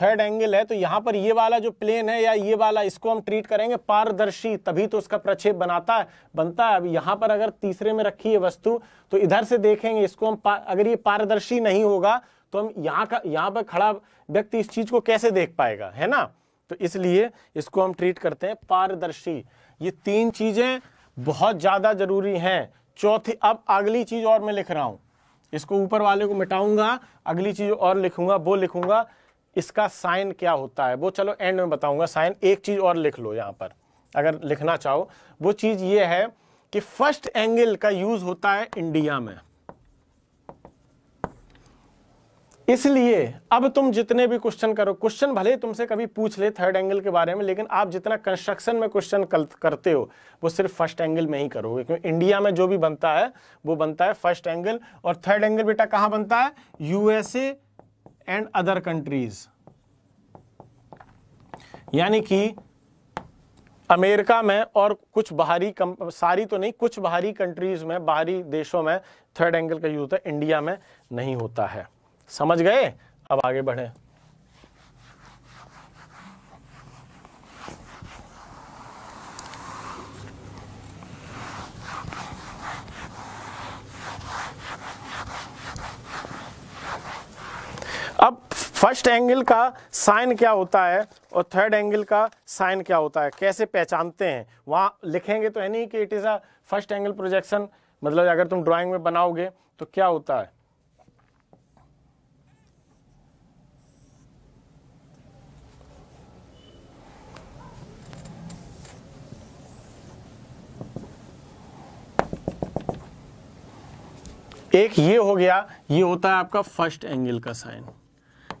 S1: थर्ड एंगल है तो यहाँ पर ये वाला जो प्लेन है या ये वाला इसको हम ट्रीट करेंगे पारदर्शी तभी तो उसका प्रक्षेप बनाता है बनता है अब यहाँ पर अगर तीसरे में रखी है वस्तु तो इधर से देखेंगे इसको हम अगर ये पारदर्शी नहीं होगा तो हम यहाँ का यहाँ पर खड़ा व्यक्ति इस चीज़ को कैसे देख पाएगा है ना तो इसलिए इसको हम ट्रीट करते हैं पारदर्शी ये तीन चीज़ें बहुत ज़्यादा ज़रूरी हैं चौथी अब अगली चीज़ और मैं लिख रहा हूं इसको ऊपर वाले को मिटाऊंगा अगली चीज़ और लिखूंगा वो लिखूंगा इसका साइन क्या होता है वो चलो एंड में बताऊंगा साइन एक चीज़ और लिख लो यहां पर अगर लिखना चाहो वो चीज़ ये है कि फर्स्ट एंगल का यूज़ होता है इंडिया में इसलिए अब तुम जितने भी क्वेश्चन करो क्वेश्चन भले तुमसे कभी पूछ ले थर्ड एंगल के बारे में लेकिन आप जितना कंस्ट्रक्शन में क्वेश्चन करते हो वो सिर्फ फर्स्ट एंगल में ही करोगे क्योंकि इंडिया में जो भी बनता है वो बनता है फर्स्ट एंगल और थर्ड एंगल बेटा कहां बनता है यूएसए एंड अदर कंट्रीज यानी कि अमेरिका में और कुछ बाहरी सारी तो नहीं कुछ बाहरी कंट्रीज में बाहरी देशों में थर्ड एंगल का यूज होता है इंडिया में नहीं होता है समझ गए अब आगे बढ़े अब फर्स्ट एंगल का साइन क्या होता है और थर्ड एंगल का साइन क्या होता है कैसे पहचानते हैं वहां लिखेंगे तो नहीं कि it is a first angle projection मतलब अगर तुम ड्राइंग में बनाओगे तो क्या होता है एक ये हो गया ये होता है आपका फर्स्ट एंगल का साइन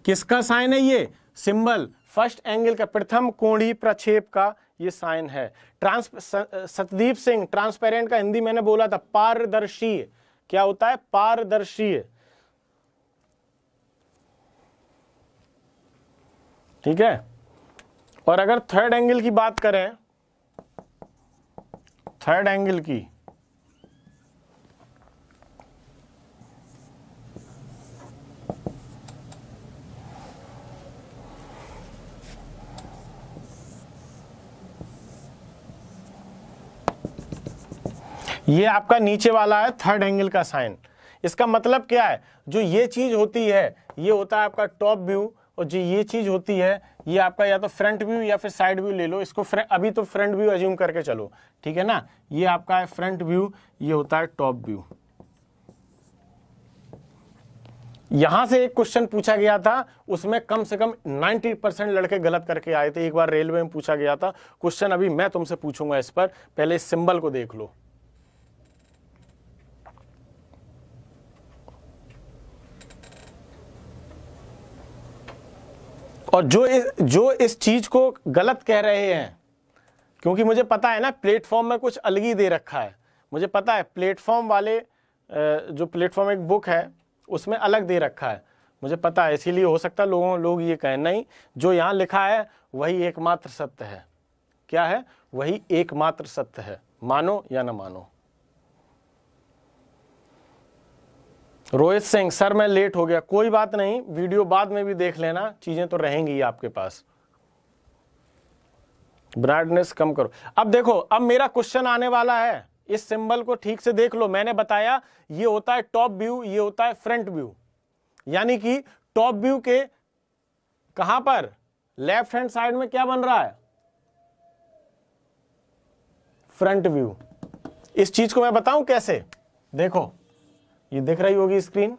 S1: किसका साइन है ये सिंबल फर्स्ट एंगल का प्रथम कोणी प्रक्षेप का ये साइन है ट्रांस सतदीप सिंह ट्रांसपेरेंट का हिंदी मैंने बोला था पारदर्शी क्या होता है पारदर्शी ठीक है और अगर थर्ड एंगल की बात करें थर्ड एंगल की ये आपका नीचे वाला है थर्ड एंगल का साइन इसका मतलब क्या है जो ये चीज़ होती है ये होता है आपका टॉप व्यू और जो ये चीज़ होती है ये आपका या तो फ्रंट व्यू या फिर साइड व्यू ले लो इसको अभी तो फ्रंट व्यू अज्यूम करके चलो ठीक है ना ये आपका है फ्रंट व्यू ये होता है टॉप व्यू यहां से एक क्वेश्चन पूछा गया था उसमें कम से कम 90 परसेंट लड़के गलत करके आए थे एक बार रेलवे में पूछा गया था क्वेश्चन अभी मैं तुमसे पूछूंगा इस पर पहले इस सिंबल को देख लो और जो इस, जो इस चीज़ को गलत कह रहे हैं क्योंकि मुझे पता है ना प्लेटफॉर्म में कुछ अलग ही दे रखा है मुझे पता है प्लेटफॉर्म वाले जो प्लेटफॉर्म एक बुक है उसमें अलग दे रखा है मुझे पता है इसीलिए हो सकता है लोगों लोग ये कहें नहीं जो यहाँ लिखा है वही एकमात्र सत्य है क्या है वही एकमात्र सत्य है मानो या ना मानो रोहित सिंह सर मैं लेट हो गया कोई बात नहीं वीडियो बाद में भी देख लेना चीज़ें तो रहेंगी आपके पास ब्राइटनेस कम करो अब देखो अब मेरा क्वेश्चन आने वाला है इस सिंबल को ठीक से देख लो मैंने बताया ये होता है टॉप व्यू ये होता है फ्रंट व्यू यानी कि टॉप व्यू के कहां पर लेफ्ट हैंड साइड में क्या बन रहा है फ्रंट व्यू इस चीज को मैं बताऊं कैसे देखो ये दिख रही होगी स्क्रीन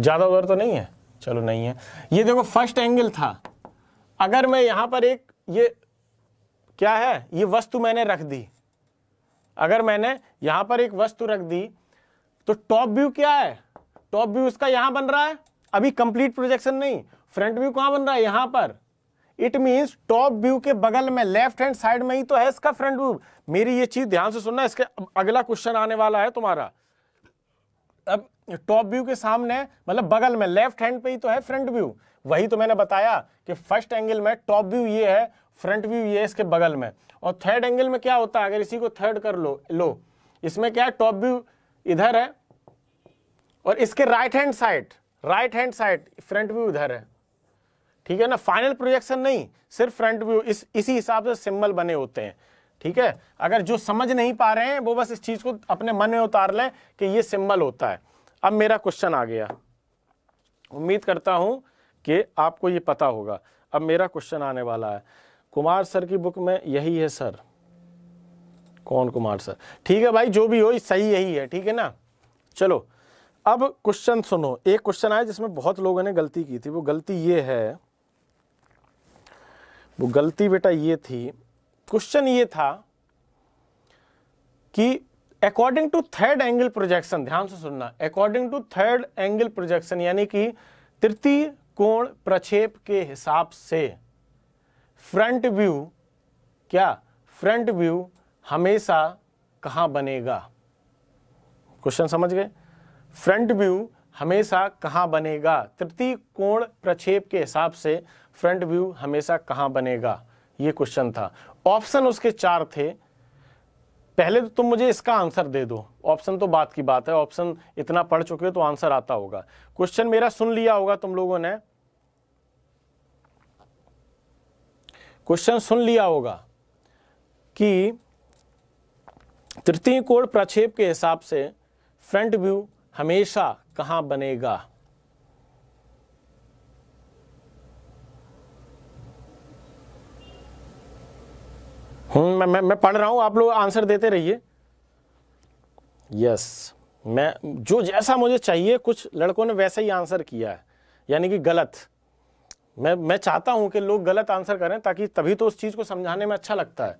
S1: ज़्यादा उधर तो नहीं है चलो नहीं है ये देखो फर्स्ट एंगल था अगर मैं यहां पर एक ये क्या है ये वस्तु मैंने रख दी अगर मैंने यहां पर एक वस्तु रख दी तो टॉप व्यू क्या है टॉप व्यू उसका यहां बन रहा है अभी कंप्लीट प्रोजेक्शन नहीं फ्रंट व्यू कहां बन रहा है यहां पर इट मींस टॉप व्यू के बगल में लेफ्ट हैंड साइड में ही तो है इसका फ्रंट व्यू मेरी ये चीज ध्यान से सुनना इसके अगला क्वेश्चन आने वाला है तुम्हारा अब टॉप व्यू के सामने मतलब बगल में लेफ्ट हैंड पे ही तो है फ्रंट व्यू वही तो मैंने बताया कि फर्स्ट एंगल में टॉप व्यू ये है फ्रंट व्यू ये है इसके बगल में और थर्ड एंगल में क्या होता है अगर इसी को थर्ड कर लो लो इसमें क्या है टॉप व्यू इधर है और इसके right hand side right hand side front view इधर है ठीक है ना फाइनल प्रोजेक्शन नहीं सिर्फ फ्रंट व्यू इस इसी हिसाब से सिंबल बने होते हैं ठीक है अगर जो समझ नहीं पा रहे हैं वो बस इस चीज़ को अपने मन में उतार लें कि ये सिंबल होता है अब मेरा क्वेश्चन आ गया उम्मीद करता हूं कि आपको ये पता होगा अब मेरा क्वेश्चन आने वाला है कुमार सर की बुक में यही है सर कौन कुमार सर ठीक है भाई जो भी हो सही यही है ठीक है ना चलो अब क्वेश्चन सुनो एक क्वेश्चन आया जिसमें बहुत लोगों ने गलती की थी वो गलती ये है वो गलती बेटा ये थी क्वेश्चन ये था कि according to third angle projection ध्यान से सुनना according to third angle projection यानी कि तृतीय कोण प्रक्षेप के हिसाब से फ्रंट व्यू क्या फ्रंट व्यू हमेशा कहां बनेगा क्वेश्चन समझ गए फ्रंट व्यू हमेशा कहां बनेगा तृतीय कोण प्रक्षेप के हिसाब से फ्रंट व्यू हमेशा कहाँ बनेगा ये क्वेश्चन था ऑप्शन उसके चार थे पहले तो तुम मुझे इसका आंसर दे दो ऑप्शन तो बात की बात है ऑप्शन इतना पढ़ चुके हो तो आंसर आता होगा क्वेश्चन मेरा सुन लिया होगा तुम लोगों ने क्वेश्चन सुन लिया होगा कि तृतीय कोण प्रक्षेप के हिसाब से फ्रंट व्यू हमेशा कहां बनेगा हूँ मैं मैं मैं पढ़ रहा हूँ आप लोग आंसर देते रहिए यस मैं जो जैसा मुझे चाहिए कुछ लड़कों ने वैसा ही आंसर किया है यानी कि गलत मैं मैं चाहता हूं कि लोग गलत आंसर करें ताकि तभी तो उस चीज़ को समझाने में अच्छा लगता है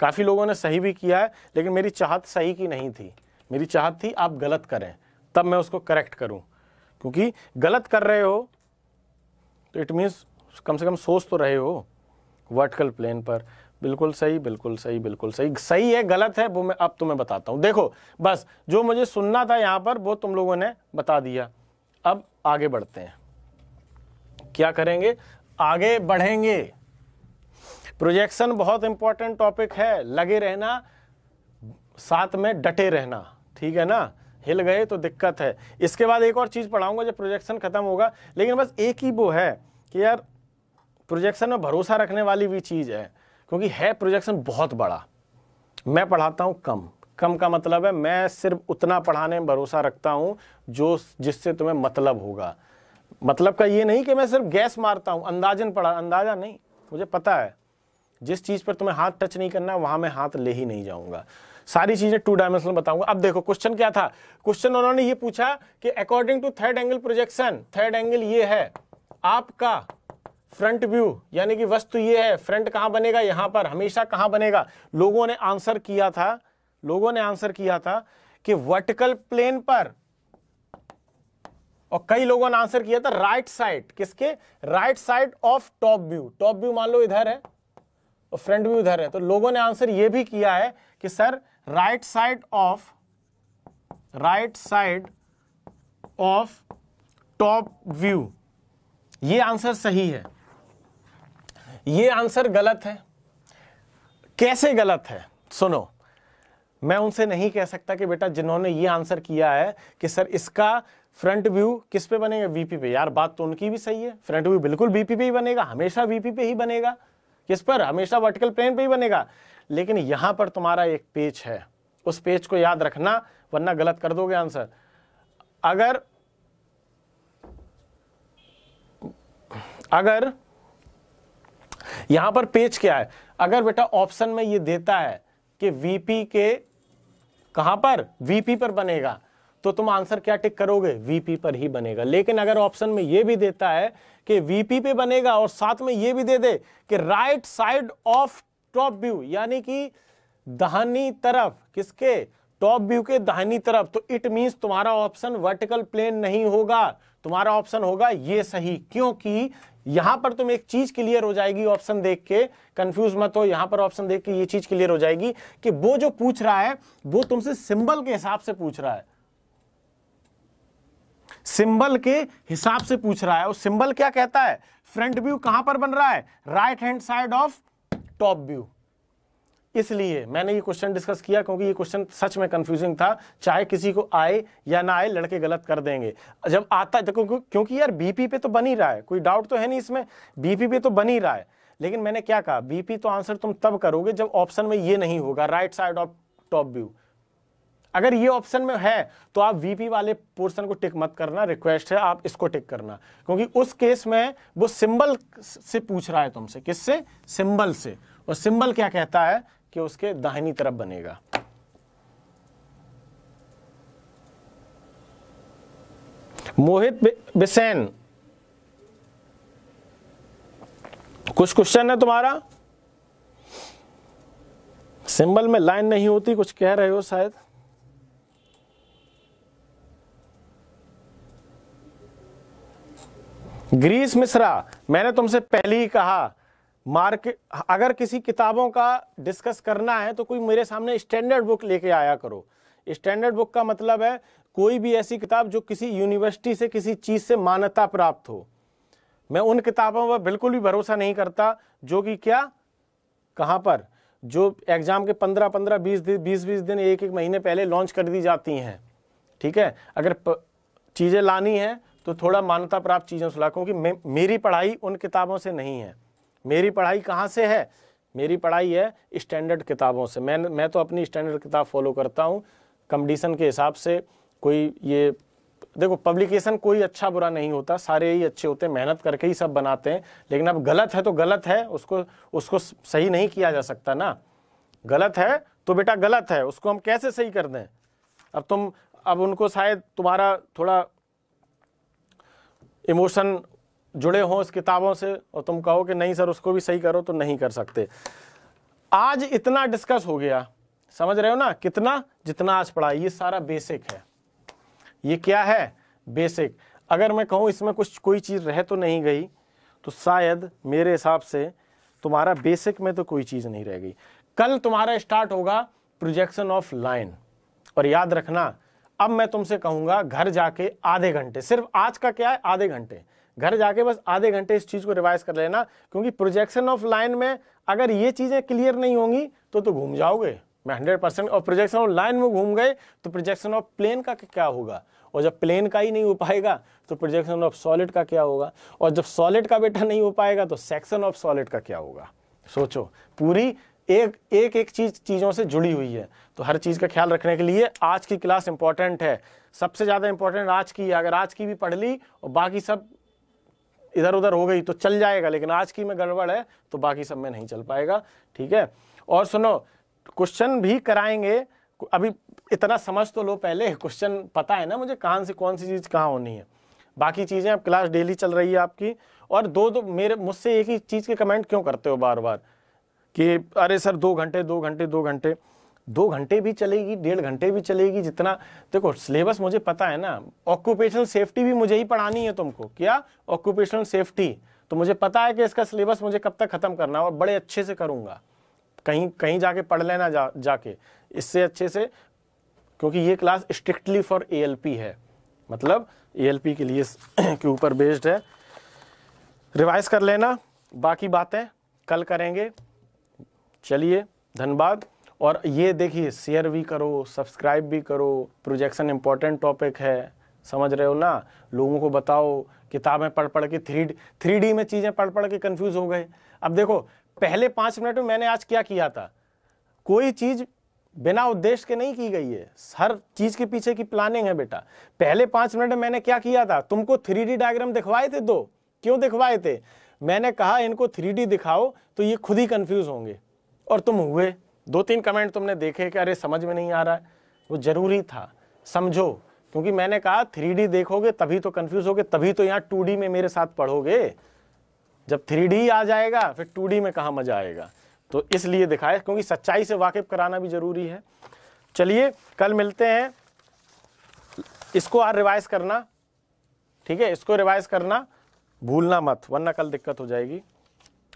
S1: काफ़ी लोगों ने सही भी किया है लेकिन मेरी चाहत सही की नहीं थी मेरी चाहत थी आप गलत करें तब मैं उसको करेक्ट करूं क्योंकि गलत कर रहे हो तो इट मीन्स कम से कम सोच तो रहे हो वर्टिकल प्लेन पर बिल्कुल सही बिल्कुल सही बिल्कुल सही सही है गलत है वो मैं अब तुम्हें बताता हूँ देखो बस जो मुझे सुनना था यहाँ पर वो तुम लोगों ने बता दिया अब आगे बढ़ते हैं क्या करेंगे आगे बढ़ेंगे प्रोजेक्शन बहुत इंपॉर्टेंट टॉपिक है लगे रहना साथ में डटे रहना ठीक है ना हिल गए तो दिक्कत है इसके बाद एक और चीज़ पढ़ाऊंगा जब प्रोजेक्शन ख़त्म होगा लेकिन बस एक ही वो है कि यार प्रोजेक्शन में भरोसा रखने वाली भी चीज़ है क्योंकि है प्रोजेक्शन बहुत बड़ा मैं पढ़ाता हूँ कम कम का मतलब है मैं सिर्फ उतना पढ़ाने में भरोसा रखता हूँ जो जिससे तुम्हें मतलब होगा मतलब का ये नहीं कि मैं सिर्फ गैस मारता हूँ अंदाजन पढ़ा अंदाजा नहीं मुझे पता है जिस चीज़ पर तुम्हें हाथ टच नहीं करना वहाँ मैं हाथ ले ही नहीं जाऊँगा सारी चीज़ें टू डायमेंशनल बताऊंगा अब देखो क्वेश्चन क्या था क्वेश्चन उन्होंने ये पूछा कि according to third angle projection third angle ये है आपका फ्रंट व्यू यानी कि वस्तु ये है फ्रंट कहाँ बनेगा यहाँ पर हमेशा कहाँ बनेगा लोगों ने आंसर किया था लोगों ने आंसर किया था कि वर्टिकल प्लेन पर और कई लोगों ने आंसर किया था राइट साइड किसके right side of top view top view मान लो इधर है और फ्रंट व्यू इधर है तो लोगों ने आंसर यह भी किया है कि sir right side of right side of top view ये आंसर सही है ये आंसर गलत है कैसे गलत है सुनो मैं उनसे नहीं कह सकता कि बेटा जिन्होंने ये आंसर किया है कि सर इसका फ्रंट व्यू किस पे बनेगा वीपी पे यार बात तो उनकी भी सही है फ्रंट व्यू बिल्कुल वीपी पे ही बनेगा हमेशा वीपी पे ही बनेगा किस पर हमेशा वर्टिकल प्लेन पे ही बनेगा लेकिन यहां पर तुम्हारा एक पेज है उस पेज को याद रखना वरना गलत कर दोगे आंसर अगर अगर यहां पर पेज क्या है अगर बेटा ऑप्शन में ये देता है कि वीपी के कहां पर वीपी पर बनेगा तो तुम आंसर क्या टिक करोगे वीपी पर ही बनेगा लेकिन अगर ऑप्शन में यह भी देता है कि वीपी पे बनेगा और साथ में यह भी दे दे कि right side of top view यानी कि दहनी तरफ किसके टॉप व्यू के दाहिनी तरफ तो इट मींस तुम्हारा ऑप्शन वर्टिकल प्लेन नहीं होगा तुम्हारा ऑप्शन होगा ये सही क्योंकि यहां पर तुम एक चीज क्लियर हो जाएगी ऑप्शन देख के कंफ्यूज मत हो यहां पर ऑप्शन देख के ये चीज क्लियर हो जाएगी कि वो जो पूछ रहा है वो तुमसे सिंबल के हिसाब से पूछ रहा है सिंबल के हिसाब से पूछ रहा है और सिंबल क्या कहता है फ्रंट व्यू कहां पर बन रहा है right hand side of top view इसलिए मैंने ये क्वेश्चन डिस्कस किया क्योंकि ये क्वेश्चन सच में कंफ्यूजिंग था चाहे किसी को आए या ना आए लड़के गलत कर देंगे जब आता देखो तो क्योंकि यार बीपी पे तो बन ही रहा है कोई डाउट तो है नहीं इसमें बीपी पे तो बन ही रहा है लेकिन मैंने क्या कहा बीपी तो आंसर तुम तब करोगे जब ऑप्शन में ये नहीं होगा right side of top view अगर ये ऑप्शन में है तो आप वीपी वाले पोर्शन को टिक मत करना रिक्वेस्ट है आप इसको टिक करना क्योंकि उस केस में वो सिंबल से पूछ रहा है तुमसे किससे सिंबल से और सिंबल क्या कहता है कि उसके दाहिनी तरफ बनेगा मोहित बिसेन कुछ क्वेश्चन है तुम्हारा सिंबल में लाइन नहीं होती कुछ कह रहे हो शायद ग्रीस मिश्रा मैंने तुमसे पहले ही कहा मार्केट अगर किसी किताबों का डिस्कस करना है तो कोई मेरे सामने स्टैंडर्ड बुक लेके आया करो स्टैंडर्ड बुक का मतलब है कोई भी ऐसी किताब जो किसी यूनिवर्सिटी से किसी चीज़ से मान्यता प्राप्त हो मैं उन किताबों पर बिल्कुल भी भरोसा नहीं करता जो कि क्या कहाँ पर जो एग्ज़ाम के पंद्रह पंद्रह बीस दिन बीस बीस दिन एक एक महीने पहले लॉन्च कर दी जाती हैं ठीक है अगर चीज़ें लानी हैं तो थोड़ा मान्यता प्राप्त चीज़ों से ला क्योंकि मे, मेरी पढ़ाई उन किताबों से नहीं है मेरी पढ़ाई कहाँ से है मेरी पढ़ाई है स्टैंडर्ड किताबों से मैं मैं तो अपनी स्टैंडर्ड किताब फॉलो करता हूँ कंपटीशन के हिसाब से कोई ये देखो पब्लिकेशन कोई अच्छा बुरा नहीं होता सारे ही अच्छे होते हैं मेहनत करके ही सब बनाते हैं लेकिन अब गलत है तो गलत है उसको उसको सही नहीं किया जा सकता ना गलत है तो बेटा गलत है उसको हम कैसे सही कर दें अब तुम अब उनको शायद तुम्हारा थोड़ा इमोशन जुड़े हों उस किताबों से और तुम कहो कि नहीं सर उसको भी सही करो तो नहीं कर सकते आज इतना डिस्कस हो गया समझ रहे हो ना कितना जितना आज पढ़ा ये सारा बेसिक है ये क्या है बेसिक अगर मैं कहूँ इसमें कुछ कोई चीज़ रह तो नहीं गई तो शायद मेरे हिसाब से तुम्हारा बेसिक में तो कोई चीज़ नहीं रह गई कल तुम्हारा स्टार्ट होगा प्रोजेक्शन ऑफ लाइन और याद रखना अब मैं तुमसे कहूँगा घर जाके आधे घंटे सिर्फ आज का क्या है आधे घंटे घर जाके बस आधे घंटे इस चीज़ को रिवाइज कर लेना क्योंकि प्रोजेक्शन ऑफ लाइन में अगर ये चीज़ें क्लियर नहीं होंगी तो तो घूम जाओगे मैं हंड्रेड परसेंट और प्रोजेक्शन ऑफ लाइन में घूम गए तो प्रोजेक्शन ऑफ प्लेन का क्या होगा और जब प्लेन का ही नहीं हो पाएगा तो प्रोजेक्शन ऑफ सॉलिड का क्या होगा और जब सॉलिड का बेटा नहीं हो पाएगा तो सेक्शन ऑफ सॉलिड का क्या होगा सोचो पूरी एक एक एक चीज चीज़ों से जुड़ी हुई है तो हर चीज़ का ख्याल रखने के लिए आज की क्लास इंपॉर्टेंट है सबसे ज़्यादा इंपॉर्टेंट आज की है अगर आज की भी पढ़ ली और बाकी सब इधर उधर हो गई तो चल जाएगा लेकिन आज की में गड़बड़ है तो बाकी सब में नहीं चल पाएगा ठीक है और सुनो क्वेश्चन भी कराएंगे अभी इतना समझ तो लो पहले क्वेश्चन पता है ना मुझे कहाँ से कौन सी चीज़ कहाँ होनी है बाकी चीज़ें अब क्लास डेली चल रही है आपकी और दो दो मेरे मुझसे एक ही चीज़ के कमेंट क्यों करते हो बार बार कि अरे सर दो घंटे दो घंटे दो घंटे दो घंटे भी चलेगी डेढ़ घंटे भी चलेगी जितना देखो सिलेबस मुझे पता है ना ऑक्यूपेशनल सेफ्टी भी मुझे ही पढ़ानी है तुमको क्या ऑक्यूपेशनल सेफ्टी तो मुझे पता है कि इसका सिलेबस मुझे कब तक ख़त्म करना है और बड़े अच्छे से करूंगा कहीं कहीं जाके पढ़ लेना जा जाके इससे अच्छे से क्योंकि ये क्लास स्ट्रिक्टली फॉर ए है मतलब ए के लिए के ऊपर बेस्ड है रिवाइज कर लेना बाकी बातें कल करेंगे चलिए धन्यवाद और ये देखिए शेयर भी करो सब्सक्राइब भी करो प्रोजेक्शन इम्पोर्टेंट टॉपिक है समझ रहे हो ना लोगों को बताओ किताबें पढ़ पढ़ के थ्री थ्री डी में चीज़ें पढ़ पढ़ के कन्फ्यूज़ हो गए अब देखो पहले पाँच मिनट में मैंने आज क्या किया था कोई चीज़ बिना उद्देश्य के नहीं की गई है हर चीज़ के पीछे की प्लानिंग है बेटा पहले पाँच मिनट में मैंने क्या किया था तुमको थ्री डी डायग्राम दिखवाए थे दो क्यों दिखवाए थे मैंने कहा इनको थ्री दिखाओ तो ये खुद ही कन्फ्यूज़ होंगे और तुम हुए दो तीन कमेंट तुमने देखे कि अरे समझ में नहीं आ रहा है वो ज़रूरी था समझो क्योंकि मैंने कहा थ्री देखोगे तभी तो कन्फ्यूज़ होगे तभी तो यहाँ टू में मेरे साथ पढ़ोगे जब थ्री आ जाएगा फिर टू में कहाँ मज़ा आएगा तो इसलिए दिखाया क्योंकि सच्चाई से वाकिफ़ कराना भी ज़रूरी है चलिए कल मिलते हैं इसको आर रिवाइज़ करना ठीक है इसको रिवाइज़ करना भूलना मत वरना कल दिक्कत हो जाएगी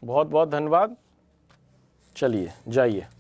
S1: बहुत बहुत धन्यवाद चलिए जाइए